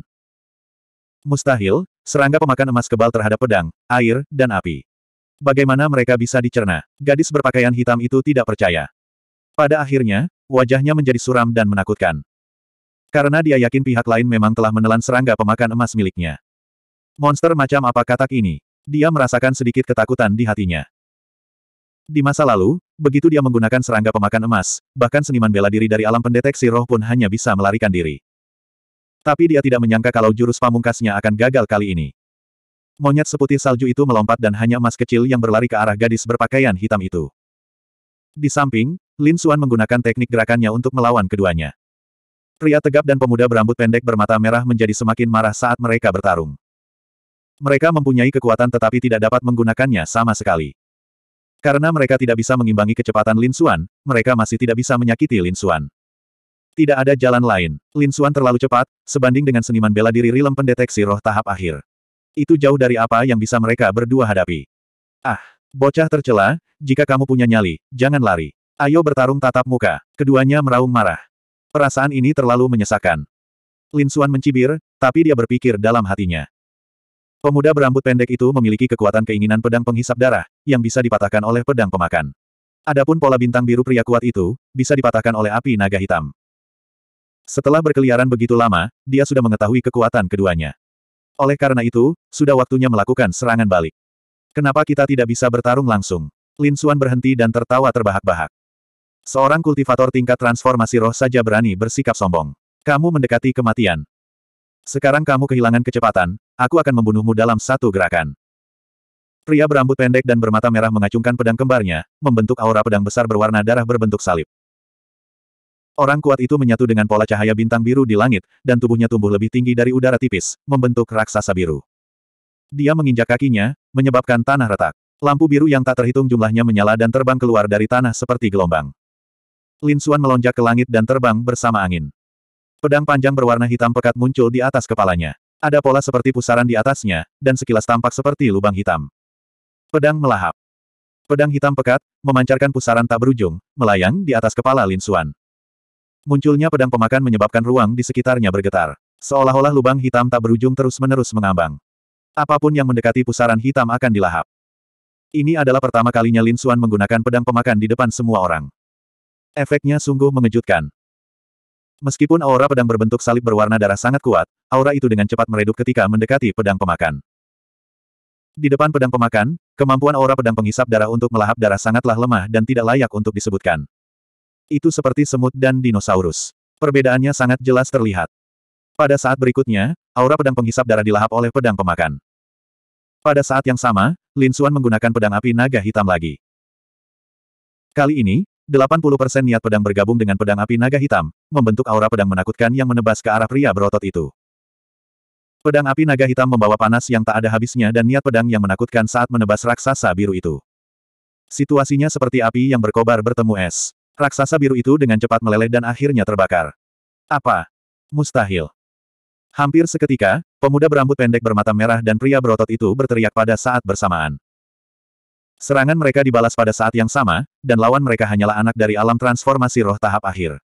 Mustahil, serangga pemakan emas kebal terhadap pedang, air, dan api. Bagaimana mereka bisa dicerna? Gadis berpakaian hitam itu tidak percaya. Pada akhirnya, wajahnya menjadi suram dan menakutkan. Karena dia yakin pihak lain memang telah menelan serangga pemakan emas miliknya. Monster macam apa katak ini? Dia merasakan sedikit ketakutan di hatinya. Di masa lalu, begitu dia menggunakan serangga pemakan emas, bahkan seniman bela diri dari alam pendeteksi roh pun hanya bisa melarikan diri. Tapi dia tidak menyangka kalau jurus pamungkasnya akan gagal kali ini. Monyet seputih salju itu melompat dan hanya emas kecil yang berlari ke arah gadis berpakaian hitam itu. Di samping, Lin Xuan menggunakan teknik gerakannya untuk melawan keduanya. Pria tegap dan pemuda berambut pendek bermata merah menjadi semakin marah saat mereka bertarung. Mereka mempunyai kekuatan tetapi tidak dapat menggunakannya sama sekali. Karena mereka tidak bisa mengimbangi kecepatan Lin Xuan, mereka masih tidak bisa menyakiti Lin Xuan. Tidak ada jalan lain. Lin Xuan terlalu cepat, sebanding dengan seniman bela diri Rilem pendeteksi roh tahap akhir. Itu jauh dari apa yang bisa mereka berdua hadapi. Ah, bocah tercela, jika kamu punya nyali, jangan lari. Ayo bertarung tatap muka. Keduanya meraung marah. Perasaan ini terlalu menyesakan. Lin Xuan mencibir, tapi dia berpikir dalam hatinya. Pemuda berambut pendek itu memiliki kekuatan keinginan pedang penghisap darah, yang bisa dipatahkan oleh pedang pemakan. Adapun pola bintang biru pria kuat itu, bisa dipatahkan oleh api naga hitam. Setelah berkeliaran begitu lama, dia sudah mengetahui kekuatan keduanya. Oleh karena itu, sudah waktunya melakukan serangan balik. Kenapa kita tidak bisa bertarung langsung? Lin Suan berhenti dan tertawa terbahak-bahak. Seorang kultivator tingkat transformasi roh saja berani bersikap sombong. Kamu mendekati kematian. Sekarang kamu kehilangan kecepatan, aku akan membunuhmu dalam satu gerakan. Pria berambut pendek dan bermata merah mengacungkan pedang kembarnya, membentuk aura pedang besar berwarna darah berbentuk salib. Orang kuat itu menyatu dengan pola cahaya bintang biru di langit, dan tubuhnya tumbuh lebih tinggi dari udara tipis, membentuk raksasa biru. Dia menginjak kakinya, menyebabkan tanah retak. Lampu biru yang tak terhitung jumlahnya menyala dan terbang keluar dari tanah seperti gelombang. Lin Suan melonjak ke langit dan terbang bersama angin. Pedang panjang berwarna hitam pekat muncul di atas kepalanya. Ada pola seperti pusaran di atasnya, dan sekilas tampak seperti lubang hitam. Pedang melahap. Pedang hitam pekat, memancarkan pusaran tak berujung, melayang di atas kepala Lin Suan. Munculnya pedang pemakan menyebabkan ruang di sekitarnya bergetar. Seolah-olah lubang hitam tak berujung terus-menerus mengambang. Apapun yang mendekati pusaran hitam akan dilahap. Ini adalah pertama kalinya Lin Suan menggunakan pedang pemakan di depan semua orang. Efeknya sungguh mengejutkan. Meskipun aura pedang berbentuk salib berwarna darah sangat kuat, aura itu dengan cepat meredup ketika mendekati pedang pemakan. Di depan pedang pemakan, kemampuan aura pedang penghisap darah untuk melahap darah sangatlah lemah dan tidak layak untuk disebutkan. Itu seperti semut dan dinosaurus. Perbedaannya sangat jelas terlihat. Pada saat berikutnya, aura pedang penghisap darah dilahap oleh pedang pemakan. Pada saat yang sama, Lin Xuan menggunakan pedang api naga hitam lagi. Kali ini, 80% niat pedang bergabung dengan pedang api naga hitam, membentuk aura pedang menakutkan yang menebas ke arah pria berotot itu. Pedang api naga hitam membawa panas yang tak ada habisnya dan niat pedang yang menakutkan saat menebas raksasa biru itu. Situasinya seperti api yang berkobar bertemu es. Raksasa biru itu dengan cepat meleleh dan akhirnya terbakar. Apa? Mustahil. Hampir seketika, pemuda berambut pendek bermata merah dan pria berotot itu berteriak pada saat bersamaan. Serangan mereka dibalas pada saat yang sama, dan lawan mereka hanyalah anak dari alam transformasi roh tahap akhir.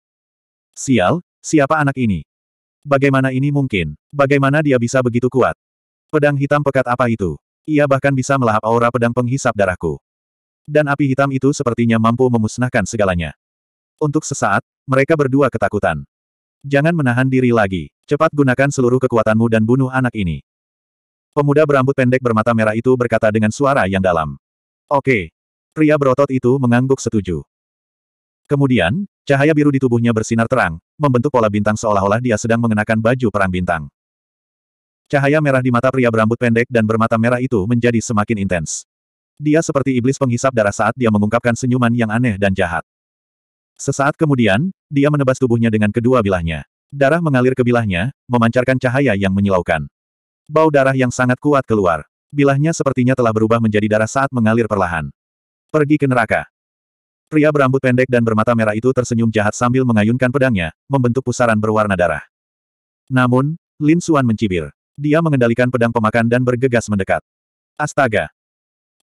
Sial, siapa anak ini? Bagaimana ini mungkin? Bagaimana dia bisa begitu kuat? Pedang hitam pekat apa itu? Ia bahkan bisa melahap aura pedang penghisap darahku. Dan api hitam itu sepertinya mampu memusnahkan segalanya. Untuk sesaat, mereka berdua ketakutan. Jangan menahan diri lagi. Cepat gunakan seluruh kekuatanmu dan bunuh anak ini. Pemuda berambut pendek bermata merah itu berkata dengan suara yang dalam. Oke. Pria berotot itu mengangguk setuju. Kemudian, cahaya biru di tubuhnya bersinar terang, membentuk pola bintang seolah-olah dia sedang mengenakan baju perang bintang. Cahaya merah di mata pria berambut pendek dan bermata merah itu menjadi semakin intens. Dia seperti iblis penghisap darah saat dia mengungkapkan senyuman yang aneh dan jahat. Sesaat kemudian, dia menebas tubuhnya dengan kedua bilahnya. Darah mengalir ke bilahnya, memancarkan cahaya yang menyilaukan. Bau darah yang sangat kuat keluar. Bilahnya sepertinya telah berubah menjadi darah saat mengalir perlahan. Pergi ke neraka. Pria berambut pendek dan bermata merah itu tersenyum jahat sambil mengayunkan pedangnya, membentuk pusaran berwarna darah. Namun, Lin Xuan mencibir. Dia mengendalikan pedang pemakan dan bergegas mendekat. Astaga!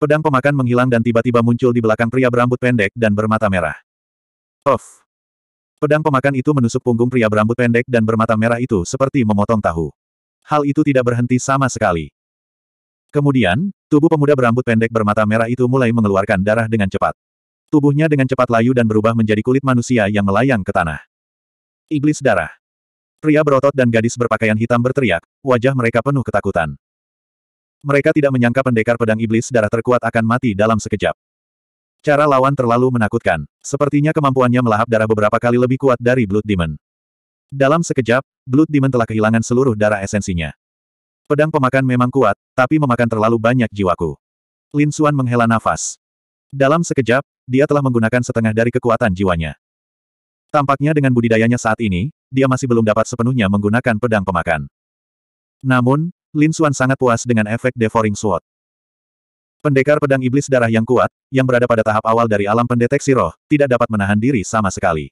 Pedang pemakan menghilang dan tiba-tiba muncul di belakang pria berambut pendek dan bermata merah. Of, Pedang pemakan itu menusuk punggung pria berambut pendek dan bermata merah itu seperti memotong tahu. Hal itu tidak berhenti sama sekali. Kemudian, tubuh pemuda berambut pendek bermata merah itu mulai mengeluarkan darah dengan cepat. Tubuhnya dengan cepat layu dan berubah menjadi kulit manusia yang melayang ke tanah. Iblis darah. Pria berotot dan gadis berpakaian hitam berteriak, wajah mereka penuh ketakutan. Mereka tidak menyangka pendekar pedang iblis darah terkuat akan mati dalam sekejap. Cara lawan terlalu menakutkan. Sepertinya kemampuannya melahap darah beberapa kali lebih kuat dari Blood Demon. Dalam sekejap, Blood Demon telah kehilangan seluruh darah esensinya. Pedang pemakan memang kuat, tapi memakan terlalu banyak jiwaku. Lin Xuan menghela nafas. Dalam sekejap, dia telah menggunakan setengah dari kekuatan jiwanya. Tampaknya dengan budidayanya saat ini, dia masih belum dapat sepenuhnya menggunakan pedang pemakan. Namun, Lin Xuan sangat puas dengan efek Devouring Sword. Pendekar pedang iblis darah yang kuat, yang berada pada tahap awal dari alam pendeteksi roh, tidak dapat menahan diri sama sekali.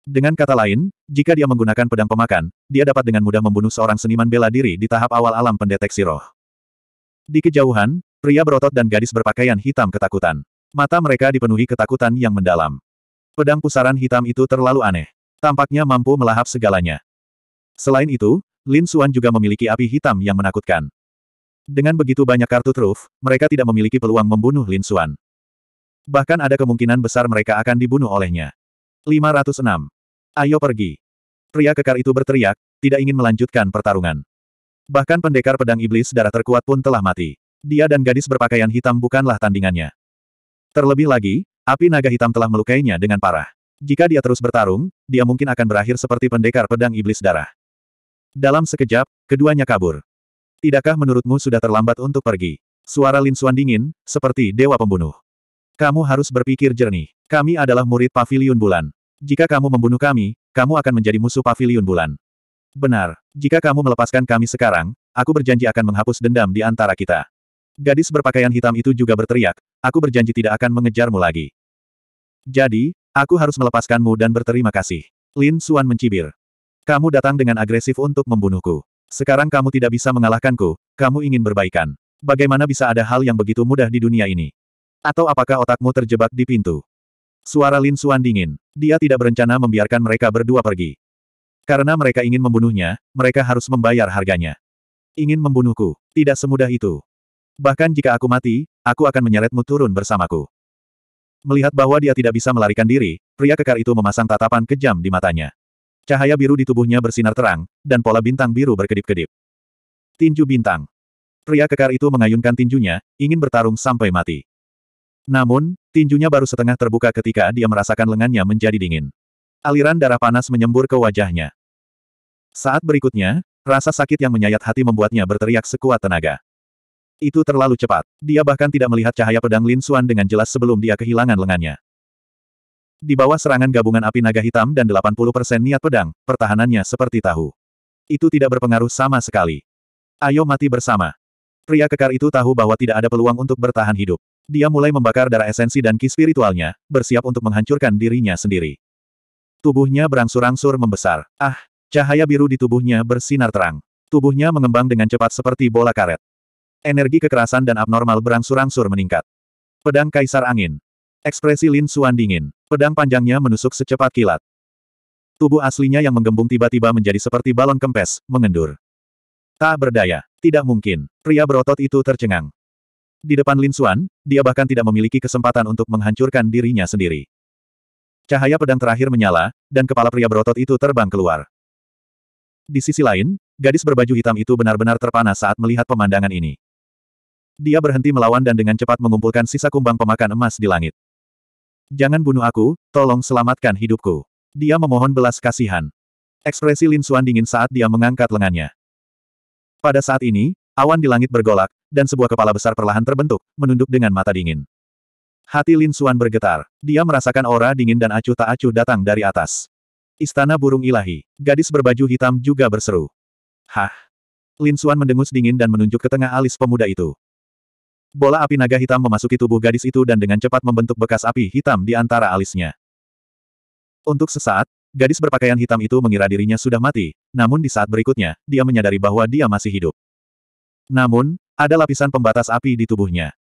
Dengan kata lain, jika dia menggunakan pedang pemakan, dia dapat dengan mudah membunuh seorang seniman bela diri di tahap awal alam pendeteksi roh. Di kejauhan, pria berotot dan gadis berpakaian hitam ketakutan. Mata mereka dipenuhi ketakutan yang mendalam. Pedang pusaran hitam itu terlalu aneh. Tampaknya mampu melahap segalanya. Selain itu, Lin Suan juga memiliki api hitam yang menakutkan. Dengan begitu banyak kartu truf, mereka tidak memiliki peluang membunuh Lin Suan. Bahkan ada kemungkinan besar mereka akan dibunuh olehnya. 506. Ayo pergi. Pria kekar itu berteriak, tidak ingin melanjutkan pertarungan. Bahkan pendekar pedang iblis darah terkuat pun telah mati. Dia dan gadis berpakaian hitam bukanlah tandingannya. Terlebih lagi, api naga hitam telah melukainya dengan parah. Jika dia terus bertarung, dia mungkin akan berakhir seperti pendekar pedang iblis darah. Dalam sekejap, keduanya kabur. Tidakkah menurutmu sudah terlambat untuk pergi? Suara Lin Suan dingin, seperti dewa pembunuh. Kamu harus berpikir jernih. Kami adalah murid Paviliun bulan. Jika kamu membunuh kami, kamu akan menjadi musuh Paviliun bulan. Benar. Jika kamu melepaskan kami sekarang, aku berjanji akan menghapus dendam di antara kita. Gadis berpakaian hitam itu juga berteriak, aku berjanji tidak akan mengejarmu lagi. Jadi, aku harus melepaskanmu dan berterima kasih. Lin Suan mencibir. Kamu datang dengan agresif untuk membunuhku. Sekarang kamu tidak bisa mengalahkanku, kamu ingin berbaikan. Bagaimana bisa ada hal yang begitu mudah di dunia ini? Atau apakah otakmu terjebak di pintu? Suara Lin Suan dingin. Dia tidak berencana membiarkan mereka berdua pergi. Karena mereka ingin membunuhnya, mereka harus membayar harganya. Ingin membunuhku, tidak semudah itu. Bahkan jika aku mati, aku akan menyeretmu turun bersamaku. Melihat bahwa dia tidak bisa melarikan diri, pria kekar itu memasang tatapan kejam di matanya. Cahaya biru di tubuhnya bersinar terang, dan pola bintang biru berkedip-kedip. Tinju bintang. Pria kekar itu mengayunkan tinjunya, ingin bertarung sampai mati. Namun, tinjunya baru setengah terbuka ketika dia merasakan lengannya menjadi dingin. Aliran darah panas menyembur ke wajahnya. Saat berikutnya, rasa sakit yang menyayat hati membuatnya berteriak sekuat tenaga. Itu terlalu cepat. Dia bahkan tidak melihat cahaya pedang Lin Suan dengan jelas sebelum dia kehilangan lengannya. Di bawah serangan gabungan api naga hitam dan 80% niat pedang, pertahanannya seperti tahu. Itu tidak berpengaruh sama sekali. Ayo mati bersama. Pria kekar itu tahu bahwa tidak ada peluang untuk bertahan hidup. Dia mulai membakar darah esensi dan ki spiritualnya, bersiap untuk menghancurkan dirinya sendiri. Tubuhnya berangsur-angsur membesar. Ah, cahaya biru di tubuhnya bersinar terang. Tubuhnya mengembang dengan cepat seperti bola karet. Energi kekerasan dan abnormal berangsur-angsur meningkat. Pedang Kaisar Angin. Ekspresi Lin Suan dingin. Pedang panjangnya menusuk secepat kilat. Tubuh aslinya yang menggembung tiba-tiba menjadi seperti balon kempes, mengendur. Tak berdaya. Tidak mungkin. Pria berotot itu tercengang. Di depan Lin Xuan, dia bahkan tidak memiliki kesempatan untuk menghancurkan dirinya sendiri. Cahaya pedang terakhir menyala, dan kepala pria berotot itu terbang keluar. Di sisi lain, gadis berbaju hitam itu benar-benar terpana saat melihat pemandangan ini. Dia berhenti melawan dan dengan cepat mengumpulkan sisa kumbang pemakan emas di langit. Jangan bunuh aku, tolong selamatkan hidupku. Dia memohon belas kasihan. Ekspresi Lin Suan dingin saat dia mengangkat lengannya. Pada saat ini, awan di langit bergolak, dan sebuah kepala besar perlahan terbentuk, menunduk dengan mata dingin. Hati Lin Suan bergetar. Dia merasakan aura dingin dan acuh tak acuh datang dari atas. Istana burung ilahi. Gadis berbaju hitam juga berseru. Hah? Lin Suan mendengus dingin dan menunjuk ke tengah alis pemuda itu bola api naga hitam memasuki tubuh gadis itu dan dengan cepat membentuk bekas api hitam di antara alisnya. Untuk sesaat, gadis berpakaian hitam itu mengira dirinya sudah mati, namun di saat berikutnya, dia menyadari bahwa dia masih hidup. Namun, ada lapisan pembatas api di tubuhnya.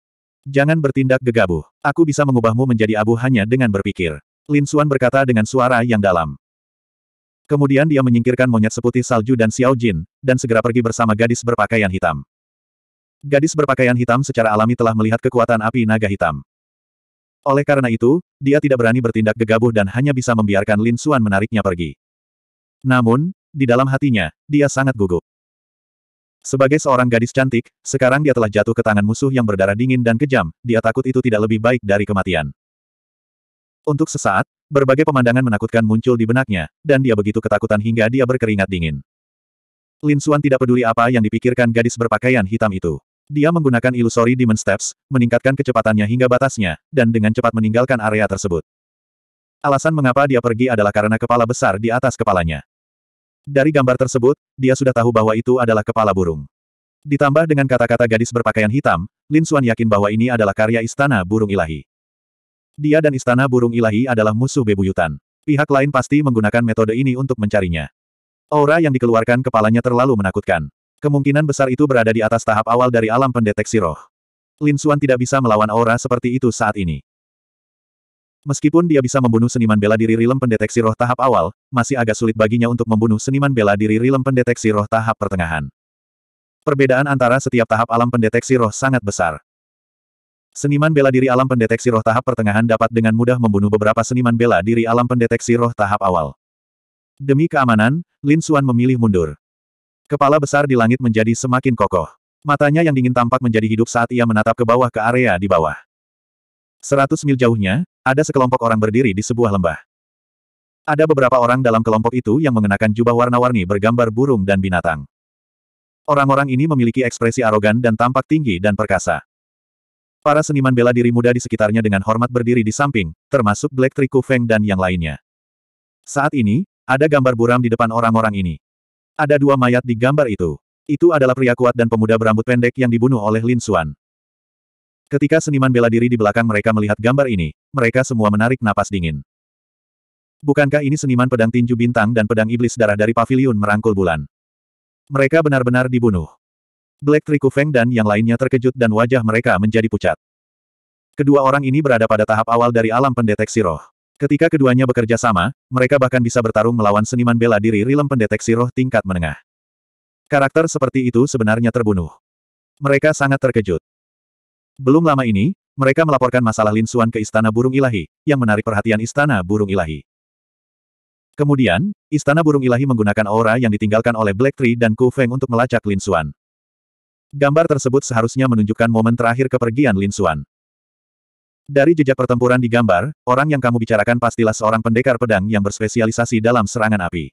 Jangan bertindak gegabah. Aku bisa mengubahmu menjadi abu hanya dengan berpikir. Lin Xuan berkata dengan suara yang dalam. Kemudian dia menyingkirkan monyet seputih salju dan Xiao Jin, dan segera pergi bersama gadis berpakaian hitam. Gadis berpakaian hitam secara alami telah melihat kekuatan api naga hitam. Oleh karena itu, dia tidak berani bertindak gegabah dan hanya bisa membiarkan Lin Xuan menariknya pergi. Namun, di dalam hatinya, dia sangat gugup. Sebagai seorang gadis cantik, sekarang dia telah jatuh ke tangan musuh yang berdarah dingin dan kejam, dia takut itu tidak lebih baik dari kematian. Untuk sesaat, berbagai pemandangan menakutkan muncul di benaknya, dan dia begitu ketakutan hingga dia berkeringat dingin. Lin Xuan tidak peduli apa yang dipikirkan gadis berpakaian hitam itu. Dia menggunakan ilusori Demon Steps, meningkatkan kecepatannya hingga batasnya, dan dengan cepat meninggalkan area tersebut. Alasan mengapa dia pergi adalah karena kepala besar di atas kepalanya. Dari gambar tersebut, dia sudah tahu bahwa itu adalah kepala burung. Ditambah dengan kata-kata gadis berpakaian hitam, Lin Xuan yakin bahwa ini adalah karya Istana Burung Ilahi. Dia dan Istana Burung Ilahi adalah musuh bebuyutan. Pihak lain pasti menggunakan metode ini untuk mencarinya. Aura yang dikeluarkan kepalanya terlalu menakutkan. Kemungkinan besar itu berada di atas tahap awal dari alam pendeteksi roh. Lin Suan tidak bisa melawan aura seperti itu saat ini. Meskipun dia bisa membunuh seniman bela diri rilem pendeteksi roh tahap awal, masih agak sulit baginya untuk membunuh seniman bela diri rilem pendeteksi roh tahap pertengahan. Perbedaan antara setiap tahap alam pendeteksi roh sangat besar. Seniman bela diri alam pendeteksi roh tahap pertengahan dapat dengan mudah membunuh beberapa seniman bela diri alam pendeteksi roh tahap awal. Demi keamanan, Lin Suan memilih mundur. Kepala besar di langit menjadi semakin kokoh. Matanya yang dingin tampak menjadi hidup saat ia menatap ke bawah ke area di bawah. Seratus mil jauhnya, ada sekelompok orang berdiri di sebuah lembah. Ada beberapa orang dalam kelompok itu yang mengenakan jubah warna-warni bergambar burung dan binatang. Orang-orang ini memiliki ekspresi arogan dan tampak tinggi dan perkasa. Para seniman bela diri muda di sekitarnya dengan hormat berdiri di samping, termasuk Black Triku Feng dan yang lainnya. Saat ini, ada gambar buram di depan orang-orang ini. Ada dua mayat di gambar itu. Itu adalah pria kuat dan pemuda berambut pendek yang dibunuh oleh Lin Xuan. Ketika seniman bela diri di belakang mereka melihat gambar ini, mereka semua menarik napas dingin. Bukankah ini seniman pedang tinju bintang dan pedang iblis darah dari pavilion merangkul bulan? Mereka benar-benar dibunuh. Black Triku Feng dan yang lainnya terkejut dan wajah mereka menjadi pucat. Kedua orang ini berada pada tahap awal dari alam pendeteksi roh. Ketika keduanya bekerja sama, mereka bahkan bisa bertarung melawan seniman bela diri Rilem pendeteksi roh tingkat menengah. Karakter seperti itu sebenarnya terbunuh. Mereka sangat terkejut. Belum lama ini, mereka melaporkan masalah Lin Suan ke Istana Burung Ilahi, yang menarik perhatian Istana Burung Ilahi. Kemudian, Istana Burung Ilahi menggunakan aura yang ditinggalkan oleh Black Tree dan Ku Feng untuk melacak Lin Suan. Gambar tersebut seharusnya menunjukkan momen terakhir kepergian Lin Suan. Dari jejak pertempuran di gambar, orang yang kamu bicarakan pastilah seorang pendekar pedang yang berspesialisasi dalam serangan api.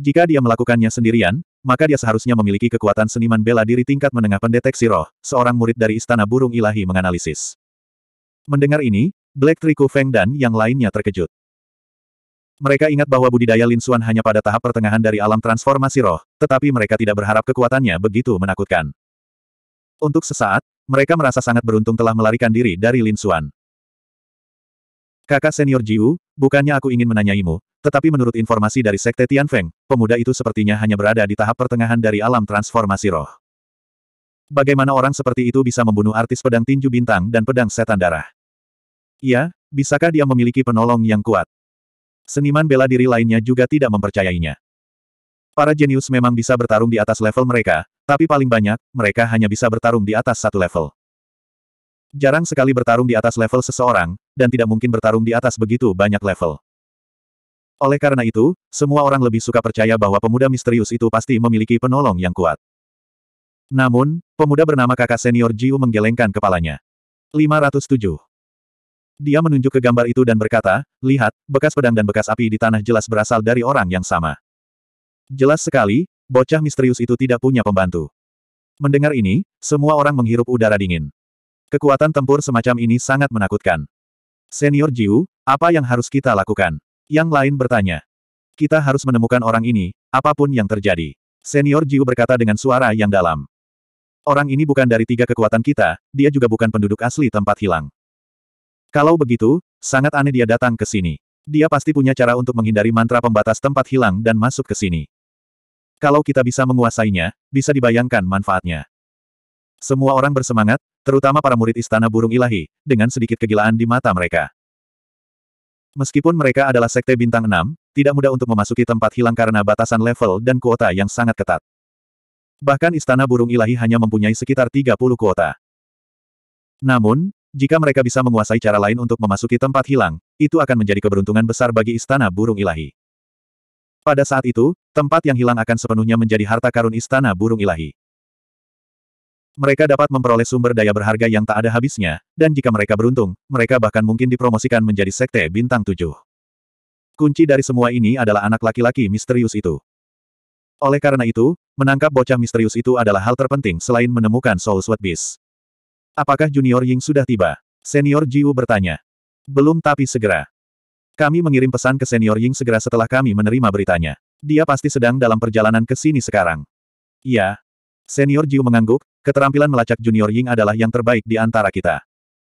Jika dia melakukannya sendirian, maka dia seharusnya memiliki kekuatan seniman bela diri tingkat menengah pendeteksi roh, seorang murid dari Istana Burung Ilahi menganalisis. Mendengar ini, Black Triku Feng dan yang lainnya terkejut. Mereka ingat bahwa budidaya Lin Xuan hanya pada tahap pertengahan dari alam transformasi roh, tetapi mereka tidak berharap kekuatannya begitu menakutkan. Untuk sesaat, mereka merasa sangat beruntung telah melarikan diri dari Lin Xuan. Kakak senior Jiu, bukannya aku ingin menanyaimu, tetapi menurut informasi dari Sekte Tian Feng, pemuda itu sepertinya hanya berada di tahap pertengahan dari alam transformasi roh. Bagaimana orang seperti itu bisa membunuh artis pedang tinju bintang dan pedang setan darah? Iya, bisakah dia memiliki penolong yang kuat? Seniman bela diri lainnya juga tidak mempercayainya. Para jenius memang bisa bertarung di atas level mereka, tapi paling banyak, mereka hanya bisa bertarung di atas satu level. Jarang sekali bertarung di atas level seseorang, dan tidak mungkin bertarung di atas begitu banyak level. Oleh karena itu, semua orang lebih suka percaya bahwa pemuda misterius itu pasti memiliki penolong yang kuat. Namun, pemuda bernama kakak senior Jiu menggelengkan kepalanya. 507. Dia menunjuk ke gambar itu dan berkata, lihat, bekas pedang dan bekas api di tanah jelas berasal dari orang yang sama. Jelas sekali, bocah misterius itu tidak punya pembantu. Mendengar ini, semua orang menghirup udara dingin. Kekuatan tempur semacam ini sangat menakutkan. Senior Jiu, apa yang harus kita lakukan? Yang lain bertanya. Kita harus menemukan orang ini, apapun yang terjadi. Senior Jiu berkata dengan suara yang dalam. Orang ini bukan dari tiga kekuatan kita, dia juga bukan penduduk asli tempat hilang. Kalau begitu, sangat aneh dia datang ke sini. Dia pasti punya cara untuk menghindari mantra pembatas tempat hilang dan masuk ke sini. Kalau kita bisa menguasainya, bisa dibayangkan manfaatnya. Semua orang bersemangat, terutama para murid Istana Burung Ilahi, dengan sedikit kegilaan di mata mereka. Meskipun mereka adalah sekte bintang 6, tidak mudah untuk memasuki tempat hilang karena batasan level dan kuota yang sangat ketat. Bahkan Istana Burung Ilahi hanya mempunyai sekitar 30 kuota. Namun, jika mereka bisa menguasai cara lain untuk memasuki tempat hilang, itu akan menjadi keberuntungan besar bagi Istana Burung Ilahi. Pada saat itu, tempat yang hilang akan sepenuhnya menjadi harta karun istana burung ilahi. Mereka dapat memperoleh sumber daya berharga yang tak ada habisnya, dan jika mereka beruntung, mereka bahkan mungkin dipromosikan menjadi sekte bintang tujuh. Kunci dari semua ini adalah anak laki-laki misterius itu. Oleh karena itu, menangkap bocah misterius itu adalah hal terpenting selain menemukan Soul Sweat Beast. Apakah Junior Ying sudah tiba? Senior Jiu bertanya. Belum tapi segera. Kami mengirim pesan ke senior Ying segera setelah kami menerima beritanya. Dia pasti sedang dalam perjalanan ke sini sekarang. Ya, Senior Jiu mengangguk, keterampilan melacak junior Ying adalah yang terbaik di antara kita.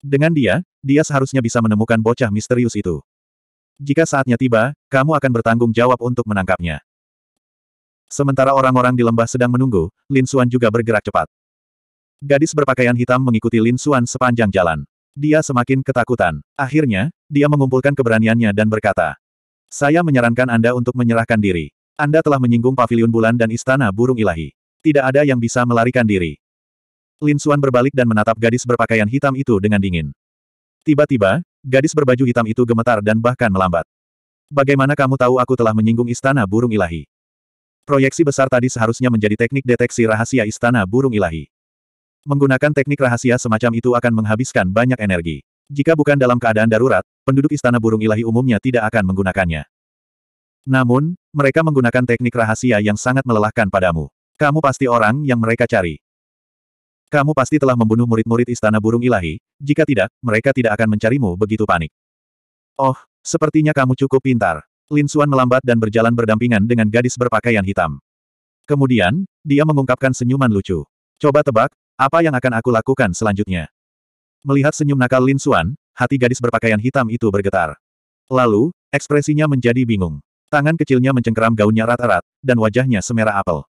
Dengan dia, dia seharusnya bisa menemukan bocah misterius itu. Jika saatnya tiba, kamu akan bertanggung jawab untuk menangkapnya. Sementara orang-orang di lembah sedang menunggu, Lin Xuan juga bergerak cepat. Gadis berpakaian hitam mengikuti Lin Xuan sepanjang jalan dia semakin ketakutan. Akhirnya, dia mengumpulkan keberaniannya dan berkata, Saya menyarankan Anda untuk menyerahkan diri. Anda telah menyinggung Paviliun bulan dan istana burung ilahi. Tidak ada yang bisa melarikan diri. Lin Xuan berbalik dan menatap gadis berpakaian hitam itu dengan dingin. Tiba-tiba, gadis berbaju hitam itu gemetar dan bahkan melambat. Bagaimana kamu tahu aku telah menyinggung istana burung ilahi? Proyeksi besar tadi seharusnya menjadi teknik deteksi rahasia istana burung ilahi. Menggunakan teknik rahasia semacam itu akan menghabiskan banyak energi. Jika bukan dalam keadaan darurat, penduduk istana burung ilahi umumnya tidak akan menggunakannya. Namun, mereka menggunakan teknik rahasia yang sangat melelahkan padamu. Kamu pasti orang yang mereka cari. Kamu pasti telah membunuh murid-murid istana burung ilahi, jika tidak, mereka tidak akan mencarimu begitu panik. Oh, sepertinya kamu cukup pintar. Lin Xuan melambat dan berjalan berdampingan dengan gadis berpakaian hitam. Kemudian, dia mengungkapkan senyuman lucu. Coba tebak, apa yang akan aku lakukan selanjutnya? Melihat senyum nakal Lin Xuan, hati gadis berpakaian hitam itu bergetar. Lalu, ekspresinya menjadi bingung. Tangan kecilnya mencengkeram gaunnya rata rat dan wajahnya semerah apel.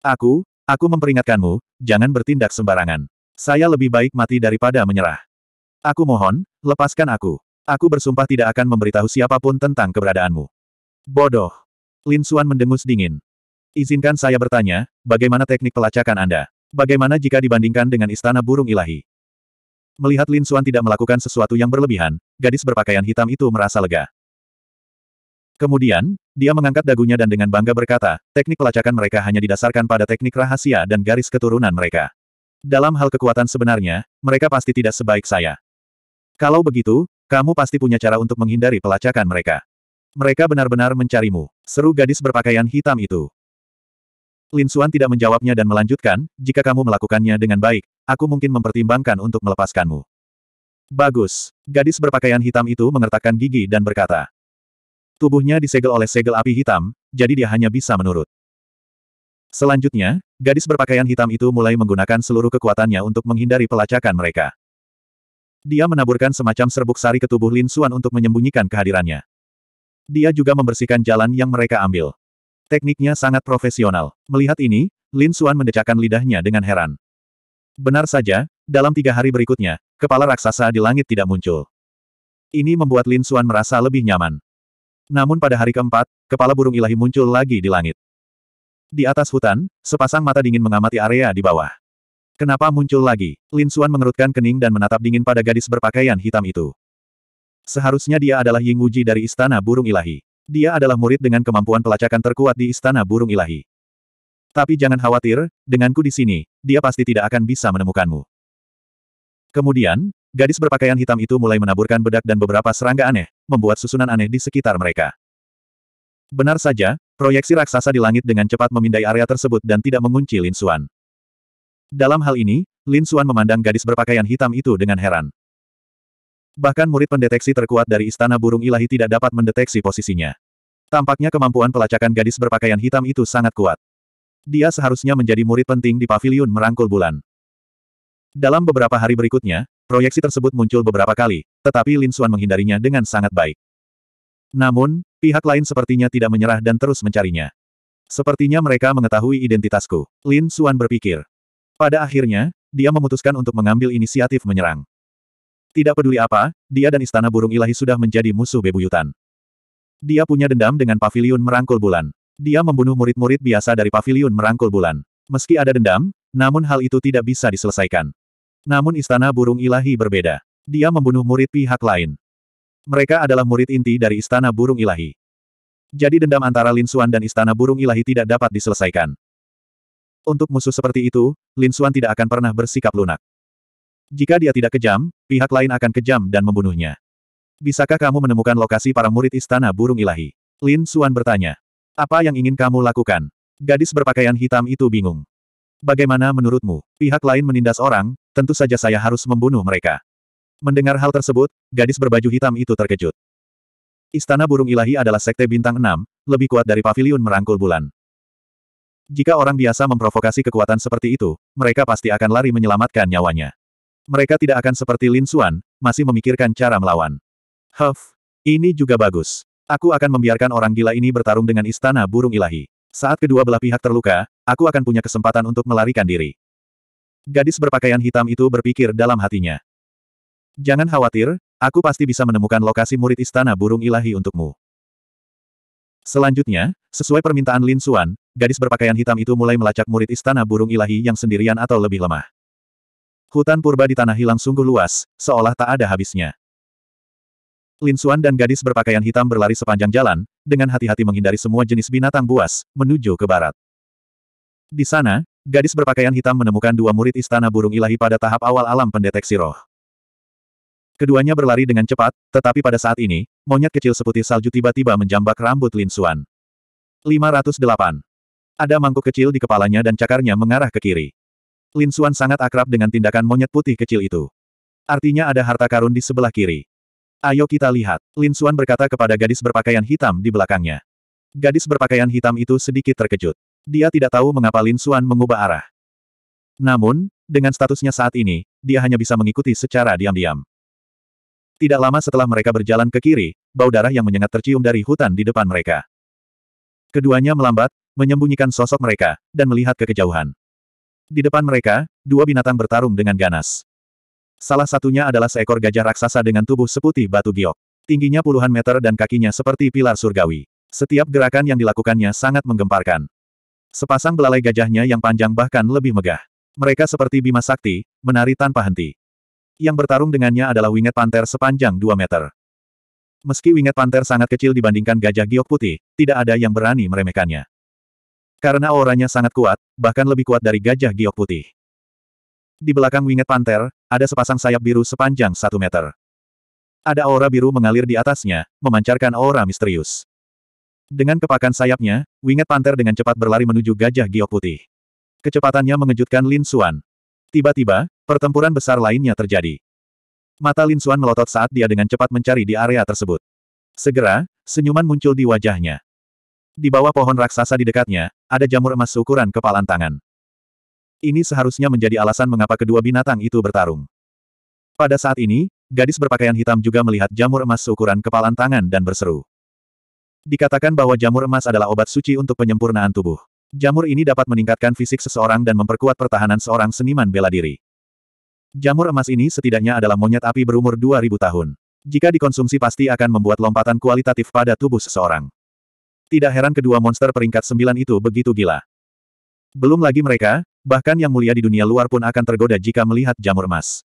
Aku, aku memperingatkanmu, jangan bertindak sembarangan. Saya lebih baik mati daripada menyerah. Aku mohon, lepaskan aku. Aku bersumpah tidak akan memberitahu siapapun tentang keberadaanmu. Bodoh. Lin Xuan mendengus dingin. Izinkan saya bertanya, bagaimana teknik pelacakan Anda? Bagaimana jika dibandingkan dengan istana burung ilahi? Melihat Lin Xuan tidak melakukan sesuatu yang berlebihan, gadis berpakaian hitam itu merasa lega. Kemudian, dia mengangkat dagunya dan dengan bangga berkata, teknik pelacakan mereka hanya didasarkan pada teknik rahasia dan garis keturunan mereka. Dalam hal kekuatan sebenarnya, mereka pasti tidak sebaik saya. Kalau begitu, kamu pasti punya cara untuk menghindari pelacakan mereka. Mereka benar-benar mencarimu, seru gadis berpakaian hitam itu. Lin Suan tidak menjawabnya dan melanjutkan, jika kamu melakukannya dengan baik, aku mungkin mempertimbangkan untuk melepaskanmu. Bagus. Gadis berpakaian hitam itu mengertakkan gigi dan berkata. Tubuhnya disegel oleh segel api hitam, jadi dia hanya bisa menurut. Selanjutnya, gadis berpakaian hitam itu mulai menggunakan seluruh kekuatannya untuk menghindari pelacakan mereka. Dia menaburkan semacam serbuk sari ke tubuh Lin Suan untuk menyembunyikan kehadirannya. Dia juga membersihkan jalan yang mereka ambil. Tekniknya sangat profesional. Melihat ini, Lin Suan mendecakkan lidahnya dengan heran. Benar saja, dalam tiga hari berikutnya, kepala raksasa di langit tidak muncul. Ini membuat Lin Suan merasa lebih nyaman. Namun pada hari keempat, kepala burung ilahi muncul lagi di langit. Di atas hutan, sepasang mata dingin mengamati area di bawah. Kenapa muncul lagi? Lin Suan mengerutkan kening dan menatap dingin pada gadis berpakaian hitam itu. Seharusnya dia adalah Ying Wuji dari Istana Burung Ilahi. Dia adalah murid dengan kemampuan pelacakan terkuat di Istana Burung Ilahi. Tapi jangan khawatir, denganku di sini, dia pasti tidak akan bisa menemukanmu. Kemudian, gadis berpakaian hitam itu mulai menaburkan bedak dan beberapa serangga aneh, membuat susunan aneh di sekitar mereka. Benar saja, proyeksi raksasa di langit dengan cepat memindai area tersebut dan tidak mengunci Lin Suan. Dalam hal ini, Lin Suan memandang gadis berpakaian hitam itu dengan heran. Bahkan murid pendeteksi terkuat dari Istana Burung Ilahi tidak dapat mendeteksi posisinya. Tampaknya kemampuan pelacakan gadis berpakaian hitam itu sangat kuat. Dia seharusnya menjadi murid penting di paviliun merangkul bulan. Dalam beberapa hari berikutnya, proyeksi tersebut muncul beberapa kali, tetapi Lin Xuan menghindarinya dengan sangat baik. Namun, pihak lain sepertinya tidak menyerah dan terus mencarinya. Sepertinya mereka mengetahui identitasku. Lin Xuan berpikir. Pada akhirnya, dia memutuskan untuk mengambil inisiatif menyerang. Tidak peduli apa, dia dan istana burung ilahi sudah menjadi musuh bebuyutan. Dia punya dendam dengan pavilion merangkul bulan. Dia membunuh murid-murid biasa dari pavilion merangkul bulan. Meski ada dendam, namun hal itu tidak bisa diselesaikan. Namun istana burung ilahi berbeda. Dia membunuh murid pihak lain. Mereka adalah murid inti dari istana burung ilahi. Jadi dendam antara Lin Xuan dan istana burung ilahi tidak dapat diselesaikan. Untuk musuh seperti itu, Lin Xuan tidak akan pernah bersikap lunak. Jika dia tidak kejam, pihak lain akan kejam dan membunuhnya. Bisakah kamu menemukan lokasi para murid istana burung ilahi? Lin Suan bertanya. Apa yang ingin kamu lakukan? Gadis berpakaian hitam itu bingung. Bagaimana menurutmu, pihak lain menindas orang, tentu saja saya harus membunuh mereka. Mendengar hal tersebut, gadis berbaju hitam itu terkejut. Istana Burung Ilahi adalah sekte bintang Enam, lebih kuat dari pavilion merangkul bulan. Jika orang biasa memprovokasi kekuatan seperti itu, mereka pasti akan lari menyelamatkan nyawanya. Mereka tidak akan seperti Lin Xuan, masih memikirkan cara melawan. Huff, ini juga bagus. Aku akan membiarkan orang gila ini bertarung dengan istana burung ilahi. Saat kedua belah pihak terluka, aku akan punya kesempatan untuk melarikan diri. Gadis berpakaian hitam itu berpikir dalam hatinya. Jangan khawatir, aku pasti bisa menemukan lokasi murid istana burung ilahi untukmu. Selanjutnya, sesuai permintaan Lin Xuan, gadis berpakaian hitam itu mulai melacak murid istana burung ilahi yang sendirian atau lebih lemah. Hutan purba di tanah hilang sungguh luas, seolah tak ada habisnya. Lin Xuan dan gadis berpakaian hitam berlari sepanjang jalan, dengan hati-hati menghindari semua jenis binatang buas, menuju ke barat. Di sana, gadis berpakaian hitam menemukan dua murid istana burung ilahi pada tahap awal alam pendeteksi roh. Keduanya berlari dengan cepat, tetapi pada saat ini, monyet kecil seputih salju tiba-tiba menjambak rambut Lin Xuan. 508. Ada mangkuk kecil di kepalanya dan cakarnya mengarah ke kiri. Lin Xuan sangat akrab dengan tindakan monyet putih kecil itu. Artinya ada harta karun di sebelah kiri. Ayo kita lihat, Lin Xuan berkata kepada gadis berpakaian hitam di belakangnya. Gadis berpakaian hitam itu sedikit terkejut. Dia tidak tahu mengapa Lin Xuan mengubah arah. Namun, dengan statusnya saat ini, dia hanya bisa mengikuti secara diam-diam. Tidak lama setelah mereka berjalan ke kiri, bau darah yang menyengat tercium dari hutan di depan mereka. Keduanya melambat, menyembunyikan sosok mereka, dan melihat ke kejauhan. Di depan mereka, dua binatang bertarung dengan ganas. Salah satunya adalah seekor gajah raksasa dengan tubuh seputih batu giok. Tingginya puluhan meter dan kakinya seperti pilar surgawi. Setiap gerakan yang dilakukannya sangat menggemparkan. Sepasang belalai gajahnya yang panjang bahkan lebih megah. Mereka seperti bima sakti, menari tanpa henti. Yang bertarung dengannya adalah winget panter sepanjang 2 meter. Meski winget panter sangat kecil dibandingkan gajah giok putih, tidak ada yang berani meremehkannya. Karena auranya sangat kuat, bahkan lebih kuat dari gajah giok putih. Di belakang winget panther ada sepasang sayap biru sepanjang satu meter. Ada aura biru mengalir di atasnya, memancarkan aura misterius. Dengan kepakan sayapnya, winget panther dengan cepat berlari menuju gajah giok putih. Kecepatannya mengejutkan Lin Xuan. Tiba-tiba, pertempuran besar lainnya terjadi. Mata Lin Xuan melotot saat dia dengan cepat mencari di area tersebut. Segera, senyuman muncul di wajahnya. Di bawah pohon raksasa di dekatnya, ada jamur emas seukuran kepalan tangan. Ini seharusnya menjadi alasan mengapa kedua binatang itu bertarung. Pada saat ini, gadis berpakaian hitam juga melihat jamur emas seukuran kepalan tangan dan berseru. Dikatakan bahwa jamur emas adalah obat suci untuk penyempurnaan tubuh. Jamur ini dapat meningkatkan fisik seseorang dan memperkuat pertahanan seorang seniman bela diri. Jamur emas ini setidaknya adalah monyet api berumur 2000 tahun. Jika dikonsumsi pasti akan membuat lompatan kualitatif pada tubuh seseorang. Tidak heran kedua monster peringkat sembilan itu begitu gila. Belum lagi mereka, bahkan yang mulia di dunia luar pun akan tergoda jika melihat jamur emas.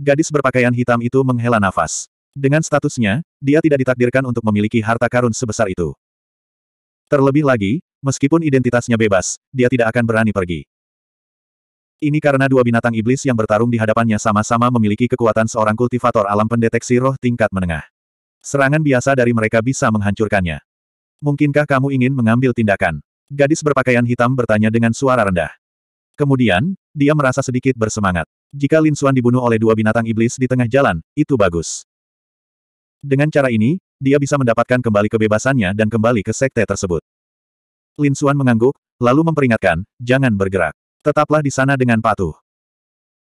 Gadis berpakaian hitam itu menghela nafas. Dengan statusnya, dia tidak ditakdirkan untuk memiliki harta karun sebesar itu. Terlebih lagi, meskipun identitasnya bebas, dia tidak akan berani pergi. Ini karena dua binatang iblis yang bertarung di hadapannya sama-sama memiliki kekuatan seorang kultivator alam pendeteksi roh tingkat menengah. Serangan biasa dari mereka bisa menghancurkannya. Mungkinkah kamu ingin mengambil tindakan? Gadis berpakaian hitam bertanya dengan suara rendah. Kemudian, dia merasa sedikit bersemangat. Jika Lin Xuan dibunuh oleh dua binatang iblis di tengah jalan, itu bagus. Dengan cara ini, dia bisa mendapatkan kembali kebebasannya dan kembali ke sekte tersebut. Lin Xuan mengangguk, lalu memperingatkan, jangan bergerak. Tetaplah di sana dengan patuh.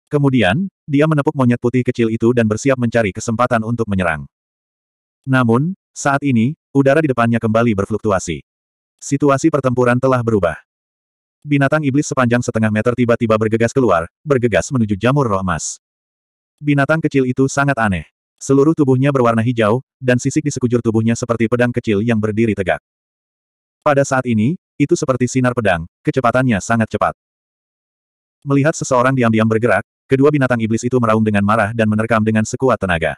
Kemudian, dia menepuk monyet putih kecil itu dan bersiap mencari kesempatan untuk menyerang. Namun, saat ini, Udara di depannya kembali berfluktuasi. Situasi pertempuran telah berubah. Binatang iblis sepanjang setengah meter tiba-tiba bergegas keluar, bergegas menuju jamur roh emas. Binatang kecil itu sangat aneh. Seluruh tubuhnya berwarna hijau, dan sisik di sekujur tubuhnya seperti pedang kecil yang berdiri tegak. Pada saat ini, itu seperti sinar pedang, kecepatannya sangat cepat. Melihat seseorang diam-diam bergerak, kedua binatang iblis itu meraung dengan marah dan menerkam dengan sekuat tenaga.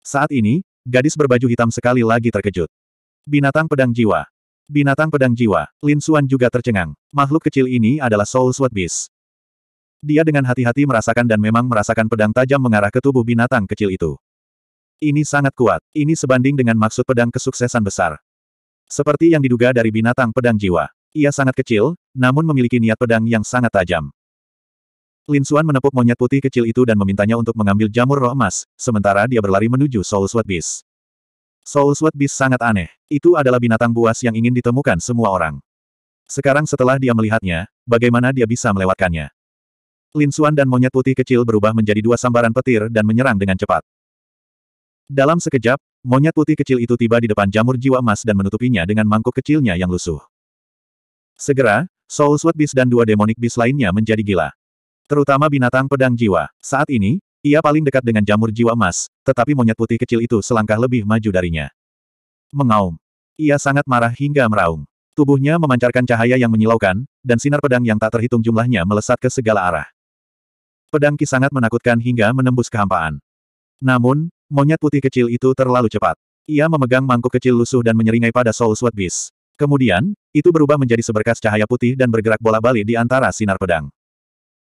Saat ini, Gadis berbaju hitam sekali lagi terkejut. Binatang pedang jiwa. Binatang pedang jiwa, Lin Suan juga tercengang. Makhluk kecil ini adalah Soul Sword Beast. Dia dengan hati-hati merasakan dan memang merasakan pedang tajam mengarah ke tubuh binatang kecil itu. Ini sangat kuat, ini sebanding dengan maksud pedang kesuksesan besar. Seperti yang diduga dari binatang pedang jiwa. Ia sangat kecil, namun memiliki niat pedang yang sangat tajam. Lin Xuan menepuk monyet putih kecil itu dan memintanya untuk mengambil jamur roh emas, sementara dia berlari menuju Soul Sword Beast. Soul Sword Beast sangat aneh. Itu adalah binatang buas yang ingin ditemukan semua orang. Sekarang setelah dia melihatnya, bagaimana dia bisa melewatkannya? Lin Xuan dan monyet putih kecil berubah menjadi dua sambaran petir dan menyerang dengan cepat. Dalam sekejap, monyet putih kecil itu tiba di depan jamur jiwa emas dan menutupinya dengan mangkuk kecilnya yang lusuh. Segera, Soul Sword Beast dan dua demonic beast lainnya menjadi gila. Terutama binatang pedang jiwa. Saat ini, ia paling dekat dengan jamur jiwa emas, tetapi monyet putih kecil itu selangkah lebih maju darinya. Mengaum. Ia sangat marah hingga meraung. Tubuhnya memancarkan cahaya yang menyilaukan, dan sinar pedang yang tak terhitung jumlahnya melesat ke segala arah. Pedang Ki sangat menakutkan hingga menembus kehampaan. Namun, monyet putih kecil itu terlalu cepat. Ia memegang mangkuk kecil lusuh dan menyeringai pada Soul Sword Beast. Kemudian, itu berubah menjadi seberkas cahaya putih dan bergerak bola-balik di antara sinar pedang.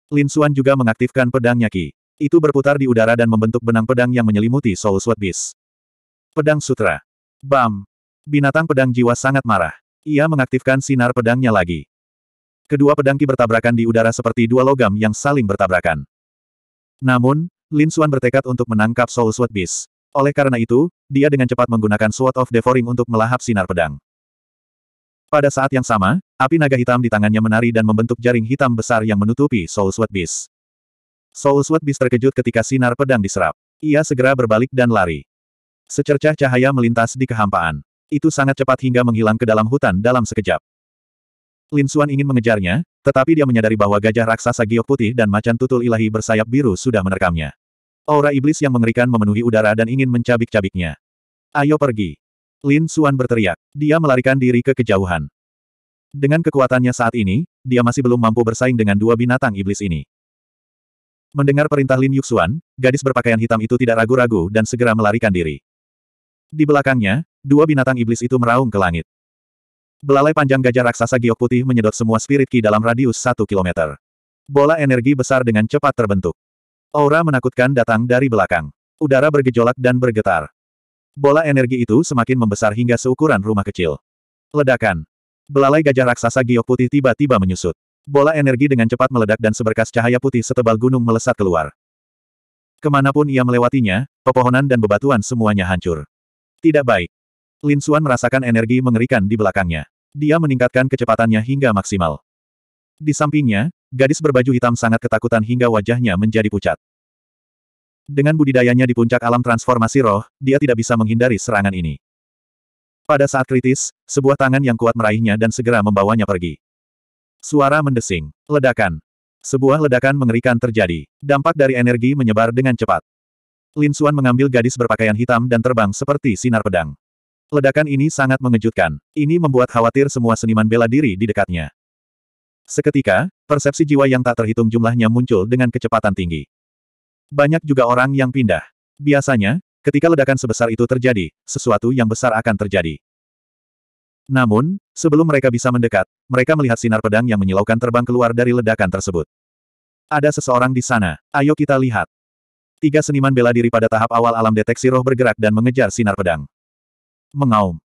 Lin Xuan juga mengaktifkan pedangnya Qi. Itu berputar di udara dan membentuk benang pedang yang menyelimuti Soul Sword Beast. Pedang Sutra. Bam! Binatang pedang jiwa sangat marah. Ia mengaktifkan sinar pedangnya lagi. Kedua pedang Qi bertabrakan di udara seperti dua logam yang saling bertabrakan. Namun, Lin Xuan bertekad untuk menangkap Soul Sword Beast. Oleh karena itu, dia dengan cepat menggunakan Sword of Devouring untuk melahap sinar pedang. Pada saat yang sama, Api naga hitam di tangannya menari dan membentuk jaring hitam besar yang menutupi Soul Sweat Beast. Soul Sweat Beast terkejut ketika sinar pedang diserap. Ia segera berbalik dan lari. Secercah cahaya melintas di kehampaan. Itu sangat cepat hingga menghilang ke dalam hutan dalam sekejap. Lin Xuan ingin mengejarnya, tetapi dia menyadari bahwa gajah raksasa giok putih dan macan tutul ilahi bersayap biru sudah menerkamnya. Aura iblis yang mengerikan memenuhi udara dan ingin mencabik-cabiknya. Ayo pergi. Lin Xuan berteriak. Dia melarikan diri ke kejauhan. Dengan kekuatannya saat ini, dia masih belum mampu bersaing dengan dua binatang iblis ini. Mendengar perintah Lin Yuxuan, gadis berpakaian hitam itu tidak ragu-ragu dan segera melarikan diri. Di belakangnya, dua binatang iblis itu meraung ke langit. Belalai panjang gajah raksasa giok putih menyedot semua spirit ki dalam radius satu kilometer. Bola energi besar dengan cepat terbentuk. Aura menakutkan datang dari belakang. Udara bergejolak dan bergetar. Bola energi itu semakin membesar hingga seukuran rumah kecil. Ledakan. Belalai gajah raksasa giok putih tiba-tiba menyusut. Bola energi dengan cepat meledak dan seberkas cahaya putih setebal gunung melesat keluar. Kemanapun ia melewatinya, pepohonan dan bebatuan semuanya hancur. Tidak baik. Lin Suan merasakan energi mengerikan di belakangnya. Dia meningkatkan kecepatannya hingga maksimal. Di sampingnya, gadis berbaju hitam sangat ketakutan hingga wajahnya menjadi pucat. Dengan budidayanya di puncak alam transformasi roh, dia tidak bisa menghindari serangan ini. Pada saat kritis, sebuah tangan yang kuat meraihnya dan segera membawanya pergi. Suara mendesing. Ledakan. Sebuah ledakan mengerikan terjadi. Dampak dari energi menyebar dengan cepat. Lin Xuan mengambil gadis berpakaian hitam dan terbang seperti sinar pedang. Ledakan ini sangat mengejutkan. Ini membuat khawatir semua seniman bela diri di dekatnya. Seketika, persepsi jiwa yang tak terhitung jumlahnya muncul dengan kecepatan tinggi. Banyak juga orang yang pindah. Biasanya, Ketika ledakan sebesar itu terjadi, sesuatu yang besar akan terjadi. Namun, sebelum mereka bisa mendekat, mereka melihat sinar pedang yang menyilaukan terbang keluar dari ledakan tersebut. Ada seseorang di sana, ayo kita lihat. Tiga seniman bela diri pada tahap awal alam deteksi roh bergerak dan mengejar sinar pedang. Mengaum.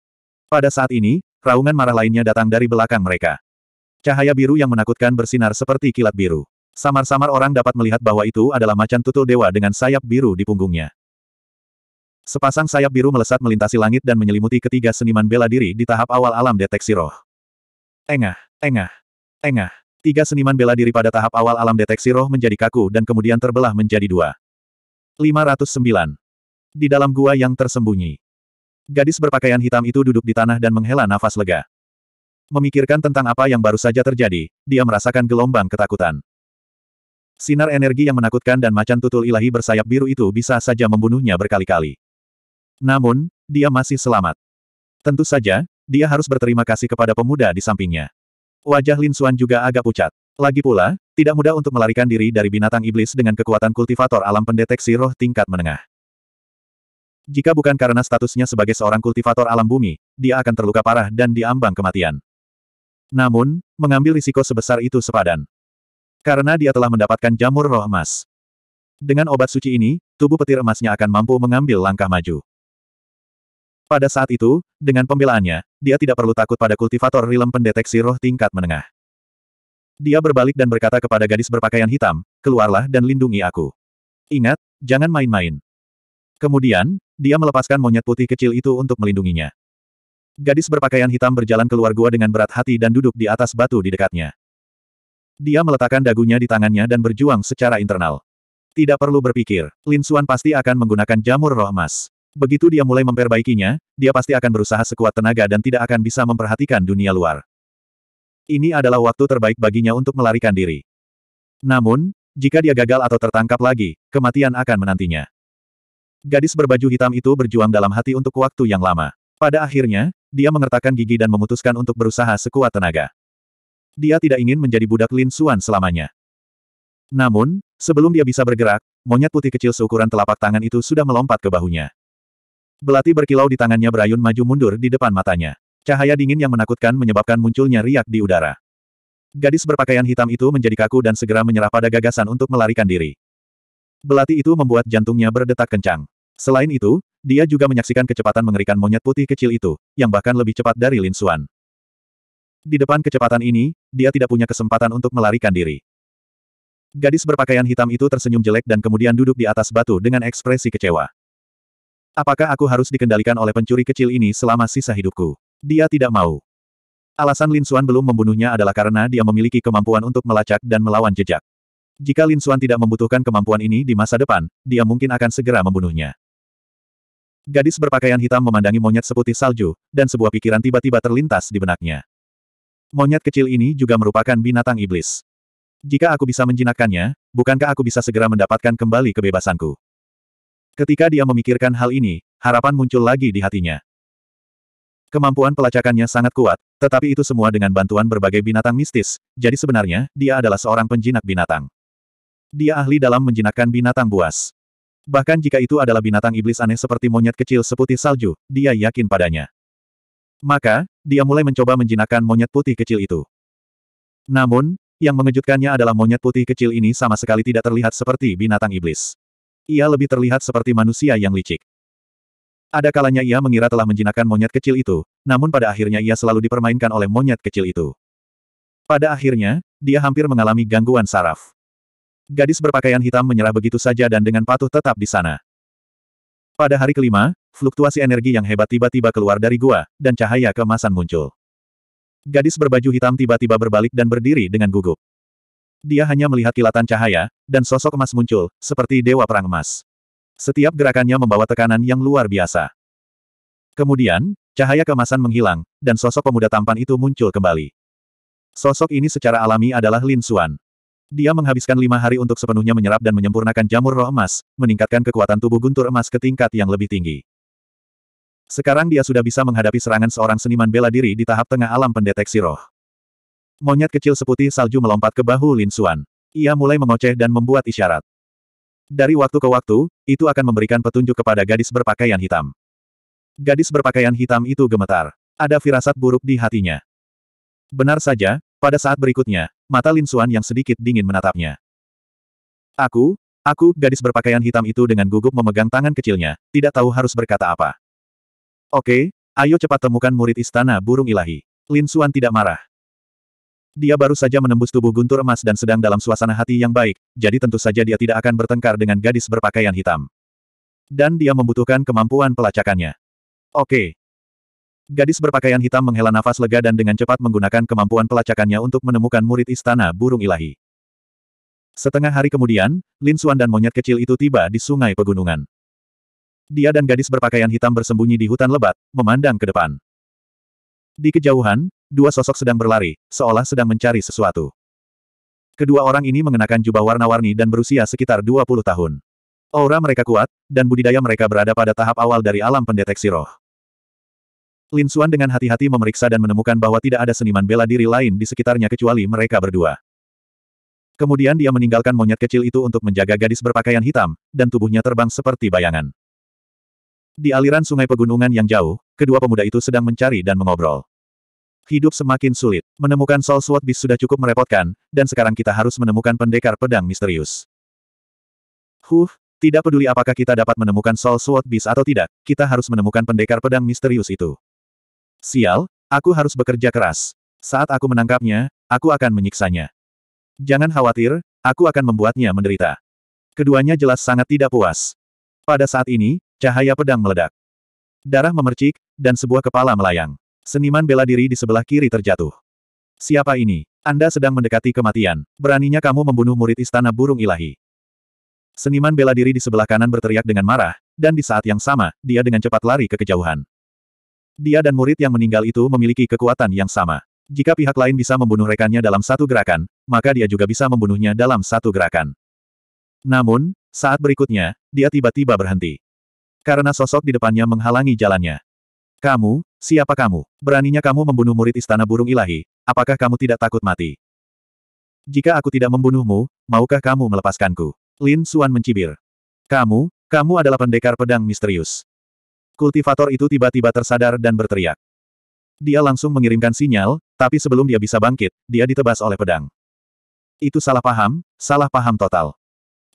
Pada saat ini, raungan marah lainnya datang dari belakang mereka. Cahaya biru yang menakutkan bersinar seperti kilat biru. Samar-samar orang dapat melihat bahwa itu adalah macan tutul dewa dengan sayap biru di punggungnya. Sepasang sayap biru melesat melintasi langit dan menyelimuti ketiga seniman bela diri di tahap awal alam deteksi roh. Engah, engah, engah. Tiga seniman bela diri pada tahap awal alam deteksi roh menjadi kaku dan kemudian terbelah menjadi dua. 509. Di dalam gua yang tersembunyi. Gadis berpakaian hitam itu duduk di tanah dan menghela nafas lega. Memikirkan tentang apa yang baru saja terjadi, dia merasakan gelombang ketakutan. Sinar energi yang menakutkan dan macan tutul ilahi bersayap biru itu bisa saja membunuhnya berkali-kali. Namun, dia masih selamat. Tentu saja, dia harus berterima kasih kepada pemuda di sampingnya. Wajah Lin Xuan juga agak pucat. Lagi pula, tidak mudah untuk melarikan diri dari binatang iblis dengan kekuatan kultivator alam pendeteksi roh tingkat menengah. Jika bukan karena statusnya sebagai seorang kultivator alam bumi, dia akan terluka parah dan diambang kematian. Namun, mengambil risiko sebesar itu sepadan. Karena dia telah mendapatkan jamur roh emas. Dengan obat suci ini, tubuh petir emasnya akan mampu mengambil langkah maju. Pada saat itu, dengan pembelaannya, dia tidak perlu takut pada kultivator rilem pendeteksi roh tingkat menengah. Dia berbalik dan berkata kepada gadis berpakaian hitam, keluarlah dan lindungi aku. Ingat, jangan main-main. Kemudian, dia melepaskan monyet putih kecil itu untuk melindunginya. Gadis berpakaian hitam berjalan keluar gua dengan berat hati dan duduk di atas batu di dekatnya. Dia meletakkan dagunya di tangannya dan berjuang secara internal. Tidak perlu berpikir, Lin Suan pasti akan menggunakan jamur roh emas. Begitu dia mulai memperbaikinya, dia pasti akan berusaha sekuat tenaga dan tidak akan bisa memperhatikan dunia luar. Ini adalah waktu terbaik baginya untuk melarikan diri. Namun, jika dia gagal atau tertangkap lagi, kematian akan menantinya. Gadis berbaju hitam itu berjuang dalam hati untuk waktu yang lama. Pada akhirnya, dia mengertakkan gigi dan memutuskan untuk berusaha sekuat tenaga. Dia tidak ingin menjadi budak Lin Suan selamanya. Namun, sebelum dia bisa bergerak, monyet putih kecil seukuran telapak tangan itu sudah melompat ke bahunya. Belati berkilau di tangannya berayun maju mundur di depan matanya. Cahaya dingin yang menakutkan menyebabkan munculnya riak di udara. Gadis berpakaian hitam itu menjadi kaku dan segera menyerah pada gagasan untuk melarikan diri. Belati itu membuat jantungnya berdetak kencang. Selain itu, dia juga menyaksikan kecepatan mengerikan monyet putih kecil itu, yang bahkan lebih cepat dari Lin Xuan. Di depan kecepatan ini, dia tidak punya kesempatan untuk melarikan diri. Gadis berpakaian hitam itu tersenyum jelek dan kemudian duduk di atas batu dengan ekspresi kecewa. Apakah aku harus dikendalikan oleh pencuri kecil ini selama sisa hidupku? Dia tidak mau. Alasan Lin Xuan belum membunuhnya adalah karena dia memiliki kemampuan untuk melacak dan melawan jejak. Jika Lin Xuan tidak membutuhkan kemampuan ini di masa depan, dia mungkin akan segera membunuhnya. Gadis berpakaian hitam memandangi monyet seputih salju, dan sebuah pikiran tiba-tiba terlintas di benaknya. Monyet kecil ini juga merupakan binatang iblis. Jika aku bisa menjinakkannya, bukankah aku bisa segera mendapatkan kembali kebebasanku? Ketika dia memikirkan hal ini, harapan muncul lagi di hatinya. Kemampuan pelacakannya sangat kuat, tetapi itu semua dengan bantuan berbagai binatang mistis, jadi sebenarnya, dia adalah seorang penjinak binatang. Dia ahli dalam menjinakkan binatang buas. Bahkan jika itu adalah binatang iblis aneh seperti monyet kecil seputih salju, dia yakin padanya. Maka, dia mulai mencoba menjinakkan monyet putih kecil itu. Namun, yang mengejutkannya adalah monyet putih kecil ini sama sekali tidak terlihat seperti binatang iblis. Ia lebih terlihat seperti manusia yang licik. Ada kalanya ia mengira telah menjinakkan monyet kecil itu, namun pada akhirnya ia selalu dipermainkan oleh monyet kecil itu. Pada akhirnya, dia hampir mengalami gangguan saraf. Gadis berpakaian hitam menyerah begitu saja dan dengan patuh tetap di sana. Pada hari kelima, fluktuasi energi yang hebat tiba-tiba keluar dari gua, dan cahaya kemasan muncul. Gadis berbaju hitam tiba-tiba berbalik dan berdiri dengan gugup dia hanya melihat kilatan cahaya, dan sosok emas muncul, seperti dewa perang emas. Setiap gerakannya membawa tekanan yang luar biasa. Kemudian, cahaya kemasan menghilang, dan sosok pemuda tampan itu muncul kembali. Sosok ini secara alami adalah Lin Xuan. Dia menghabiskan lima hari untuk sepenuhnya menyerap dan menyempurnakan jamur roh emas, meningkatkan kekuatan tubuh guntur emas ke tingkat yang lebih tinggi. Sekarang dia sudah bisa menghadapi serangan seorang seniman bela diri di tahap tengah alam pendeteksi roh. Monyet kecil seputih salju melompat ke bahu Lin Xuan. Ia mulai mengoceh dan membuat isyarat. Dari waktu ke waktu, itu akan memberikan petunjuk kepada gadis berpakaian hitam. Gadis berpakaian hitam itu gemetar. Ada firasat buruk di hatinya. Benar saja, pada saat berikutnya, mata Lin Xuan yang sedikit dingin menatapnya. Aku, aku, gadis berpakaian hitam itu dengan gugup memegang tangan kecilnya, tidak tahu harus berkata apa. Oke, ayo cepat temukan murid istana burung ilahi. Lin Xuan tidak marah. Dia baru saja menembus tubuh guntur emas dan sedang dalam suasana hati yang baik, jadi tentu saja dia tidak akan bertengkar dengan gadis berpakaian hitam. Dan dia membutuhkan kemampuan pelacakannya. Oke. Gadis berpakaian hitam menghela nafas lega dan dengan cepat menggunakan kemampuan pelacakannya untuk menemukan murid istana burung ilahi. Setengah hari kemudian, Lin Xuan dan monyet kecil itu tiba di sungai pegunungan. Dia dan gadis berpakaian hitam bersembunyi di hutan lebat, memandang ke depan. Di kejauhan, dua sosok sedang berlari, seolah sedang mencari sesuatu. Kedua orang ini mengenakan jubah warna-warni dan berusia sekitar 20 tahun. Aura mereka kuat, dan budidaya mereka berada pada tahap awal dari alam pendeteksi roh. Lin Xuan dengan hati-hati memeriksa dan menemukan bahwa tidak ada seniman bela diri lain di sekitarnya kecuali mereka berdua. Kemudian dia meninggalkan monyet kecil itu untuk menjaga gadis berpakaian hitam, dan tubuhnya terbang seperti bayangan. Di aliran sungai pegunungan yang jauh, kedua pemuda itu sedang mencari dan mengobrol hidup semakin sulit. Menemukan Soul Sword Beast sudah cukup merepotkan, dan sekarang kita harus menemukan pendekar pedang misterius. Huh, tidak peduli apakah kita dapat menemukan Soul Sword Beast atau tidak, kita harus menemukan pendekar pedang misterius itu. Sial, aku harus bekerja keras. Saat aku menangkapnya, aku akan menyiksanya. Jangan khawatir, aku akan membuatnya menderita. Keduanya jelas sangat tidak puas. Pada saat ini, cahaya pedang meledak. Darah memercik, dan sebuah kepala melayang. Seniman bela diri di sebelah kiri terjatuh. Siapa ini? Anda sedang mendekati kematian. Beraninya kamu membunuh murid istana burung ilahi. Seniman bela diri di sebelah kanan berteriak dengan marah, dan di saat yang sama, dia dengan cepat lari ke kejauhan. Dia dan murid yang meninggal itu memiliki kekuatan yang sama. Jika pihak lain bisa membunuh rekannya dalam satu gerakan, maka dia juga bisa membunuhnya dalam satu gerakan. Namun, saat berikutnya, dia tiba-tiba berhenti. Karena sosok di depannya menghalangi jalannya. Kamu, siapa kamu? Beraninya kamu membunuh murid istana burung ilahi, apakah kamu tidak takut mati? Jika aku tidak membunuhmu, maukah kamu melepaskanku? Lin Suan mencibir. Kamu, kamu adalah pendekar pedang misterius. Kultivator itu tiba-tiba tersadar dan berteriak. Dia langsung mengirimkan sinyal, tapi sebelum dia bisa bangkit, dia ditebas oleh pedang. Itu salah paham, salah paham total.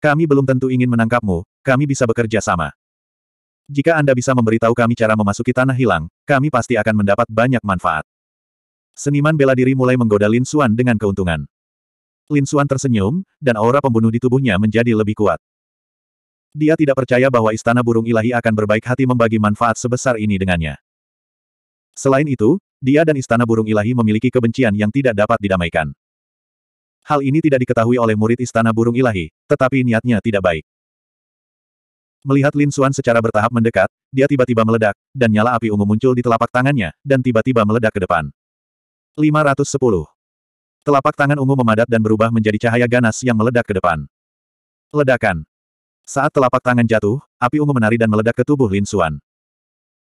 Kami belum tentu ingin menangkapmu, kami bisa bekerja sama. Jika Anda bisa memberitahu kami cara memasuki tanah hilang, kami pasti akan mendapat banyak manfaat. Seniman bela diri mulai menggoda Lin Xuan dengan keuntungan. Lin Xuan tersenyum, dan aura pembunuh di tubuhnya menjadi lebih kuat. Dia tidak percaya bahwa Istana Burung Ilahi akan berbaik hati membagi manfaat sebesar ini dengannya. Selain itu, dia dan Istana Burung Ilahi memiliki kebencian yang tidak dapat didamaikan. Hal ini tidak diketahui oleh murid Istana Burung Ilahi, tetapi niatnya tidak baik. Melihat Lin Xuan secara bertahap mendekat, dia tiba-tiba meledak, dan nyala api ungu muncul di telapak tangannya, dan tiba-tiba meledak ke depan. 510. Telapak tangan ungu memadat dan berubah menjadi cahaya ganas yang meledak ke depan. Ledakan. Saat telapak tangan jatuh, api ungu menari dan meledak ke tubuh Lin Xuan.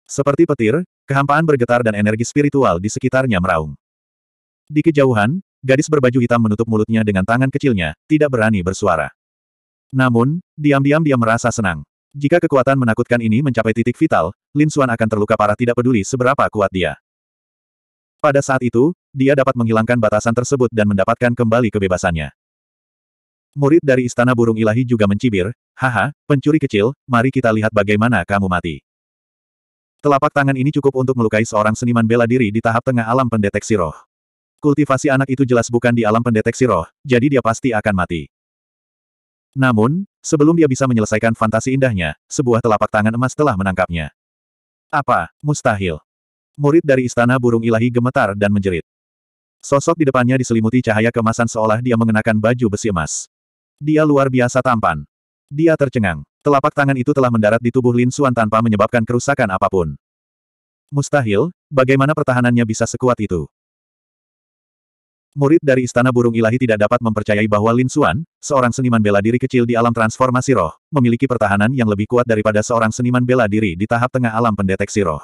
Seperti petir, kehampaan bergetar dan energi spiritual di sekitarnya meraung. Di kejauhan, gadis berbaju hitam menutup mulutnya dengan tangan kecilnya, tidak berani bersuara. Namun, diam-diam dia merasa senang. Jika kekuatan menakutkan ini mencapai titik vital, Lin Xuan akan terluka parah tidak peduli seberapa kuat dia. Pada saat itu, dia dapat menghilangkan batasan tersebut dan mendapatkan kembali kebebasannya. Murid dari Istana Burung Ilahi juga mencibir, Haha, pencuri kecil, mari kita lihat bagaimana kamu mati. Telapak tangan ini cukup untuk melukai seorang seniman bela diri di tahap tengah alam pendeteksi roh. Kultivasi anak itu jelas bukan di alam pendeteksi roh, jadi dia pasti akan mati. Namun, Sebelum dia bisa menyelesaikan fantasi indahnya, sebuah telapak tangan emas telah menangkapnya. Apa? Mustahil. Murid dari Istana Burung Ilahi gemetar dan menjerit. Sosok di depannya diselimuti cahaya kemasan seolah dia mengenakan baju besi emas. Dia luar biasa tampan. Dia tercengang. Telapak tangan itu telah mendarat di tubuh Lin Xuan tanpa menyebabkan kerusakan apapun. Mustahil, bagaimana pertahanannya bisa sekuat itu? Murid dari Istana Burung Ilahi tidak dapat mempercayai bahwa Lin Xuan, seorang seniman bela diri kecil di alam transformasi roh, memiliki pertahanan yang lebih kuat daripada seorang seniman bela diri di tahap tengah alam pendeteksi roh.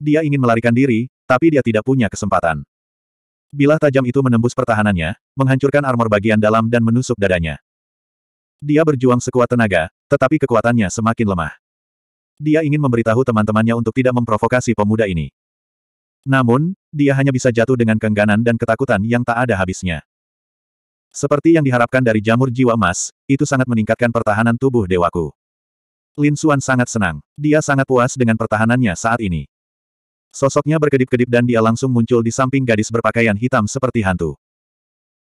Dia ingin melarikan diri, tapi dia tidak punya kesempatan. Bilah tajam itu menembus pertahanannya, menghancurkan armor bagian dalam dan menusuk dadanya. Dia berjuang sekuat tenaga, tetapi kekuatannya semakin lemah. Dia ingin memberitahu teman-temannya untuk tidak memprovokasi pemuda ini. Namun, dia hanya bisa jatuh dengan kengganan dan ketakutan yang tak ada habisnya. Seperti yang diharapkan dari jamur jiwa emas, itu sangat meningkatkan pertahanan tubuh dewaku. Lin Xuan sangat senang. Dia sangat puas dengan pertahanannya saat ini. Sosoknya berkedip-kedip dan dia langsung muncul di samping gadis berpakaian hitam seperti hantu.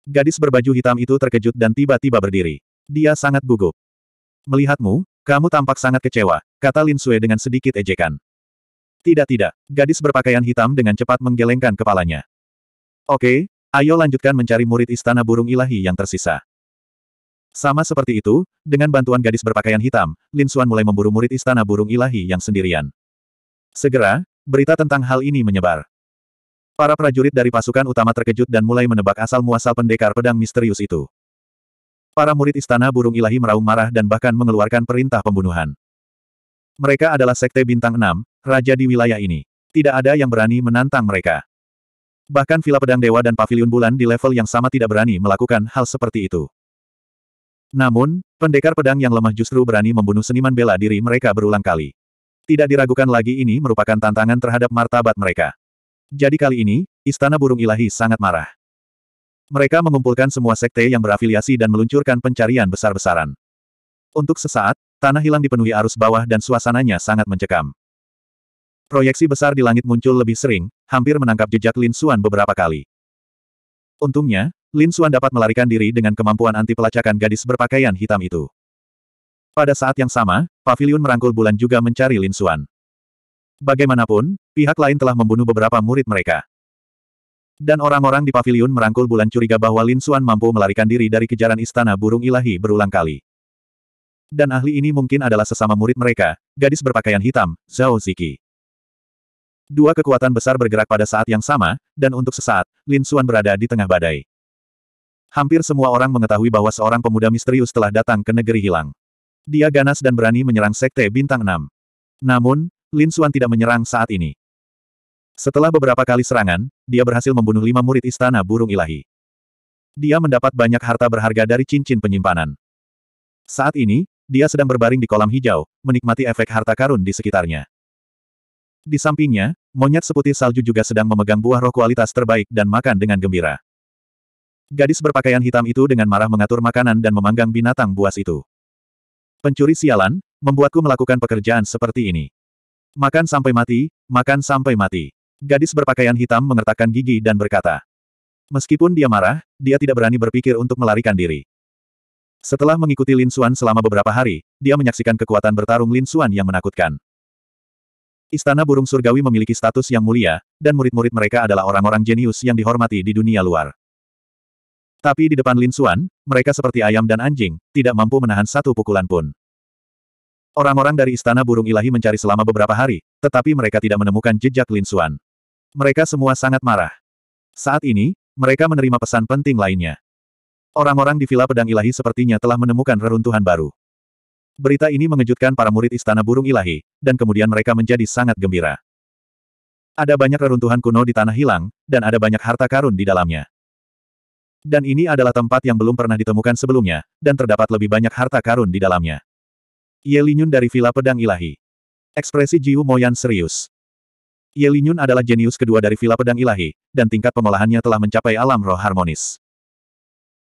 Gadis berbaju hitam itu terkejut dan tiba-tiba berdiri. Dia sangat gugup. Melihatmu, kamu tampak sangat kecewa, kata Lin Sue dengan sedikit ejekan. Tidak tidak, gadis berpakaian hitam dengan cepat menggelengkan kepalanya. Oke, ayo lanjutkan mencari murid istana burung ilahi yang tersisa. Sama seperti itu, dengan bantuan gadis berpakaian hitam, Lin Xuan mulai memburu murid istana burung ilahi yang sendirian. Segera, berita tentang hal ini menyebar. Para prajurit dari pasukan utama terkejut dan mulai menebak asal-muasal pendekar pedang misterius itu. Para murid istana burung ilahi meraung marah dan bahkan mengeluarkan perintah pembunuhan. Mereka adalah sekte bintang Enam, raja di wilayah ini. Tidak ada yang berani menantang mereka. Bahkan Villa Pedang Dewa dan Paviliun Bulan di level yang sama tidak berani melakukan hal seperti itu. Namun, pendekar pedang yang lemah justru berani membunuh seniman bela diri mereka berulang kali. Tidak diragukan lagi ini merupakan tantangan terhadap martabat mereka. Jadi kali ini, Istana Burung Ilahi sangat marah. Mereka mengumpulkan semua sekte yang berafiliasi dan meluncurkan pencarian besar-besaran. Untuk sesaat, tanah hilang dipenuhi arus bawah dan suasananya sangat mencekam. Proyeksi besar di langit muncul lebih sering, hampir menangkap jejak Lin Xuan beberapa kali. Untungnya, Lin Xuan dapat melarikan diri dengan kemampuan anti pelacakan gadis berpakaian hitam itu. Pada saat yang sama, pavilion merangkul bulan juga mencari Lin Xuan. Bagaimanapun, pihak lain telah membunuh beberapa murid mereka. Dan orang-orang di pavilion merangkul bulan curiga bahwa Lin Xuan mampu melarikan diri dari kejaran istana burung ilahi berulang kali. Dan ahli ini mungkin adalah sesama murid mereka, gadis berpakaian hitam, Zhao Ziki. Dua kekuatan besar bergerak pada saat yang sama, dan untuk sesaat, Lin Xuan berada di tengah badai. Hampir semua orang mengetahui bahwa seorang pemuda misterius telah datang ke negeri hilang. Dia ganas dan berani menyerang Sekte Bintang 6. Namun, Lin Xuan tidak menyerang saat ini. Setelah beberapa kali serangan, dia berhasil membunuh lima murid Istana Burung Ilahi. Dia mendapat banyak harta berharga dari cincin penyimpanan. Saat ini, dia sedang berbaring di kolam hijau, menikmati efek harta karun di sekitarnya. Di sampingnya, monyet seputih salju juga sedang memegang buah roh kualitas terbaik dan makan dengan gembira. Gadis berpakaian hitam itu dengan marah mengatur makanan dan memanggang binatang buas itu. Pencuri sialan, membuatku melakukan pekerjaan seperti ini. Makan sampai mati, makan sampai mati. Gadis berpakaian hitam mengertakkan gigi dan berkata. Meskipun dia marah, dia tidak berani berpikir untuk melarikan diri. Setelah mengikuti Lin Xuan selama beberapa hari, dia menyaksikan kekuatan bertarung Lin Xuan yang menakutkan. Istana Burung Surgawi memiliki status yang mulia, dan murid-murid mereka adalah orang-orang jenius yang dihormati di dunia luar. Tapi di depan Lin Xuan, mereka seperti ayam dan anjing, tidak mampu menahan satu pukulan pun. Orang-orang dari Istana Burung Ilahi mencari selama beberapa hari, tetapi mereka tidak menemukan jejak Lin Xuan. Mereka semua sangat marah. Saat ini, mereka menerima pesan penting lainnya. Orang-orang di Villa Pedang Ilahi sepertinya telah menemukan reruntuhan baru. Berita ini mengejutkan para murid Istana Burung Ilahi, dan kemudian mereka menjadi sangat gembira. Ada banyak reruntuhan kuno di tanah hilang, dan ada banyak harta karun di dalamnya. Dan ini adalah tempat yang belum pernah ditemukan sebelumnya, dan terdapat lebih banyak harta karun di dalamnya. Ye Linyun dari Villa Pedang Ilahi. Ekspresi Jiu Moyan serius. Ye Linyun adalah jenius kedua dari Villa Pedang Ilahi, dan tingkat pengolahannya telah mencapai alam roh harmonis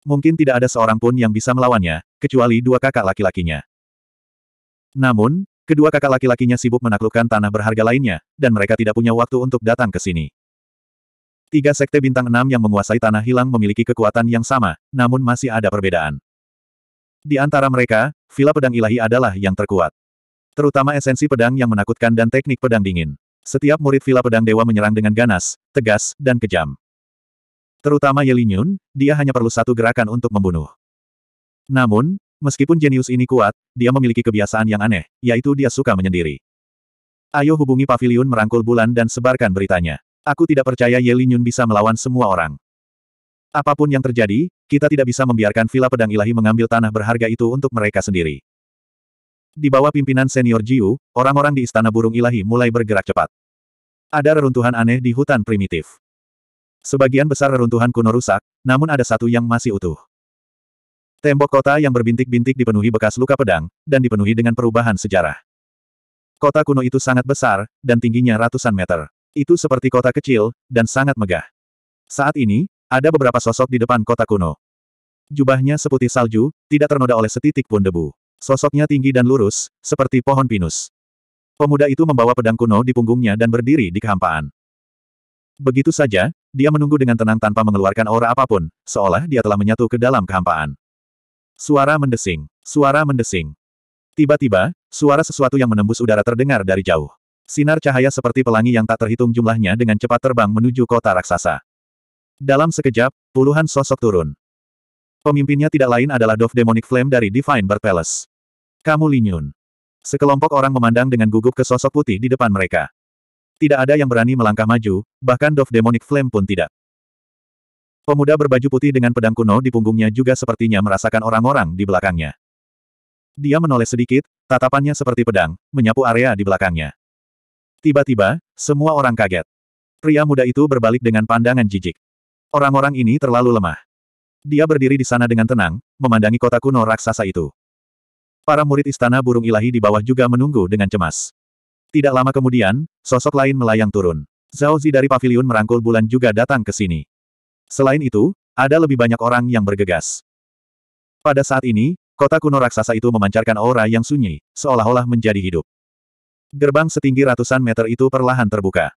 mungkin tidak ada seorang pun yang bisa melawannya, kecuali dua kakak laki-lakinya. Namun, kedua kakak laki-lakinya sibuk menaklukkan tanah berharga lainnya, dan mereka tidak punya waktu untuk datang ke sini. Tiga sekte bintang enam yang menguasai tanah hilang memiliki kekuatan yang sama, namun masih ada perbedaan. Di antara mereka, Vila Pedang Ilahi adalah yang terkuat. Terutama esensi pedang yang menakutkan dan teknik pedang dingin. Setiap murid Vila Pedang Dewa menyerang dengan ganas, tegas, dan kejam. Terutama Yelinyun, dia hanya perlu satu gerakan untuk membunuh. Namun, meskipun jenius ini kuat, dia memiliki kebiasaan yang aneh, yaitu dia suka menyendiri. Ayo hubungi pavilion merangkul bulan dan sebarkan beritanya. Aku tidak percaya Yelinyun bisa melawan semua orang. Apapun yang terjadi, kita tidak bisa membiarkan Villa Pedang Ilahi mengambil tanah berharga itu untuk mereka sendiri. Di bawah pimpinan senior Jiu, orang-orang di Istana Burung Ilahi mulai bergerak cepat. Ada reruntuhan aneh di hutan primitif. Sebagian besar reruntuhan kuno rusak, namun ada satu yang masih utuh. Tembok kota yang berbintik-bintik dipenuhi bekas luka pedang, dan dipenuhi dengan perubahan sejarah. Kota kuno itu sangat besar, dan tingginya ratusan meter. Itu seperti kota kecil, dan sangat megah. Saat ini, ada beberapa sosok di depan kota kuno. Jubahnya seputih salju, tidak ternoda oleh setitik pun debu. Sosoknya tinggi dan lurus, seperti pohon pinus. Pemuda itu membawa pedang kuno di punggungnya dan berdiri di kehampaan. Begitu saja, dia menunggu dengan tenang tanpa mengeluarkan aura apapun, seolah dia telah menyatu ke dalam kehampaan. Suara mendesing. Suara mendesing. Tiba-tiba, suara sesuatu yang menembus udara terdengar dari jauh. Sinar cahaya seperti pelangi yang tak terhitung jumlahnya dengan cepat terbang menuju kota raksasa. Dalam sekejap, puluhan sosok turun. Pemimpinnya tidak lain adalah Dove Demonic Flame dari Divine Bird Palace. Kamu Linyun. Sekelompok orang memandang dengan gugup ke sosok putih di depan mereka. Tidak ada yang berani melangkah maju, bahkan Dove Demonic Flame pun tidak. Pemuda berbaju putih dengan pedang kuno di punggungnya juga sepertinya merasakan orang-orang di belakangnya. Dia menoleh sedikit, tatapannya seperti pedang, menyapu area di belakangnya. Tiba-tiba, semua orang kaget. Pria muda itu berbalik dengan pandangan jijik. Orang-orang ini terlalu lemah. Dia berdiri di sana dengan tenang, memandangi kota kuno raksasa itu. Para murid istana burung ilahi di bawah juga menunggu dengan cemas. Tidak lama kemudian, sosok lain melayang turun. Zhao Zi dari pavilion merangkul bulan juga datang ke sini. Selain itu, ada lebih banyak orang yang bergegas. Pada saat ini, kota kuno raksasa itu memancarkan aura yang sunyi, seolah-olah menjadi hidup. Gerbang setinggi ratusan meter itu perlahan terbuka.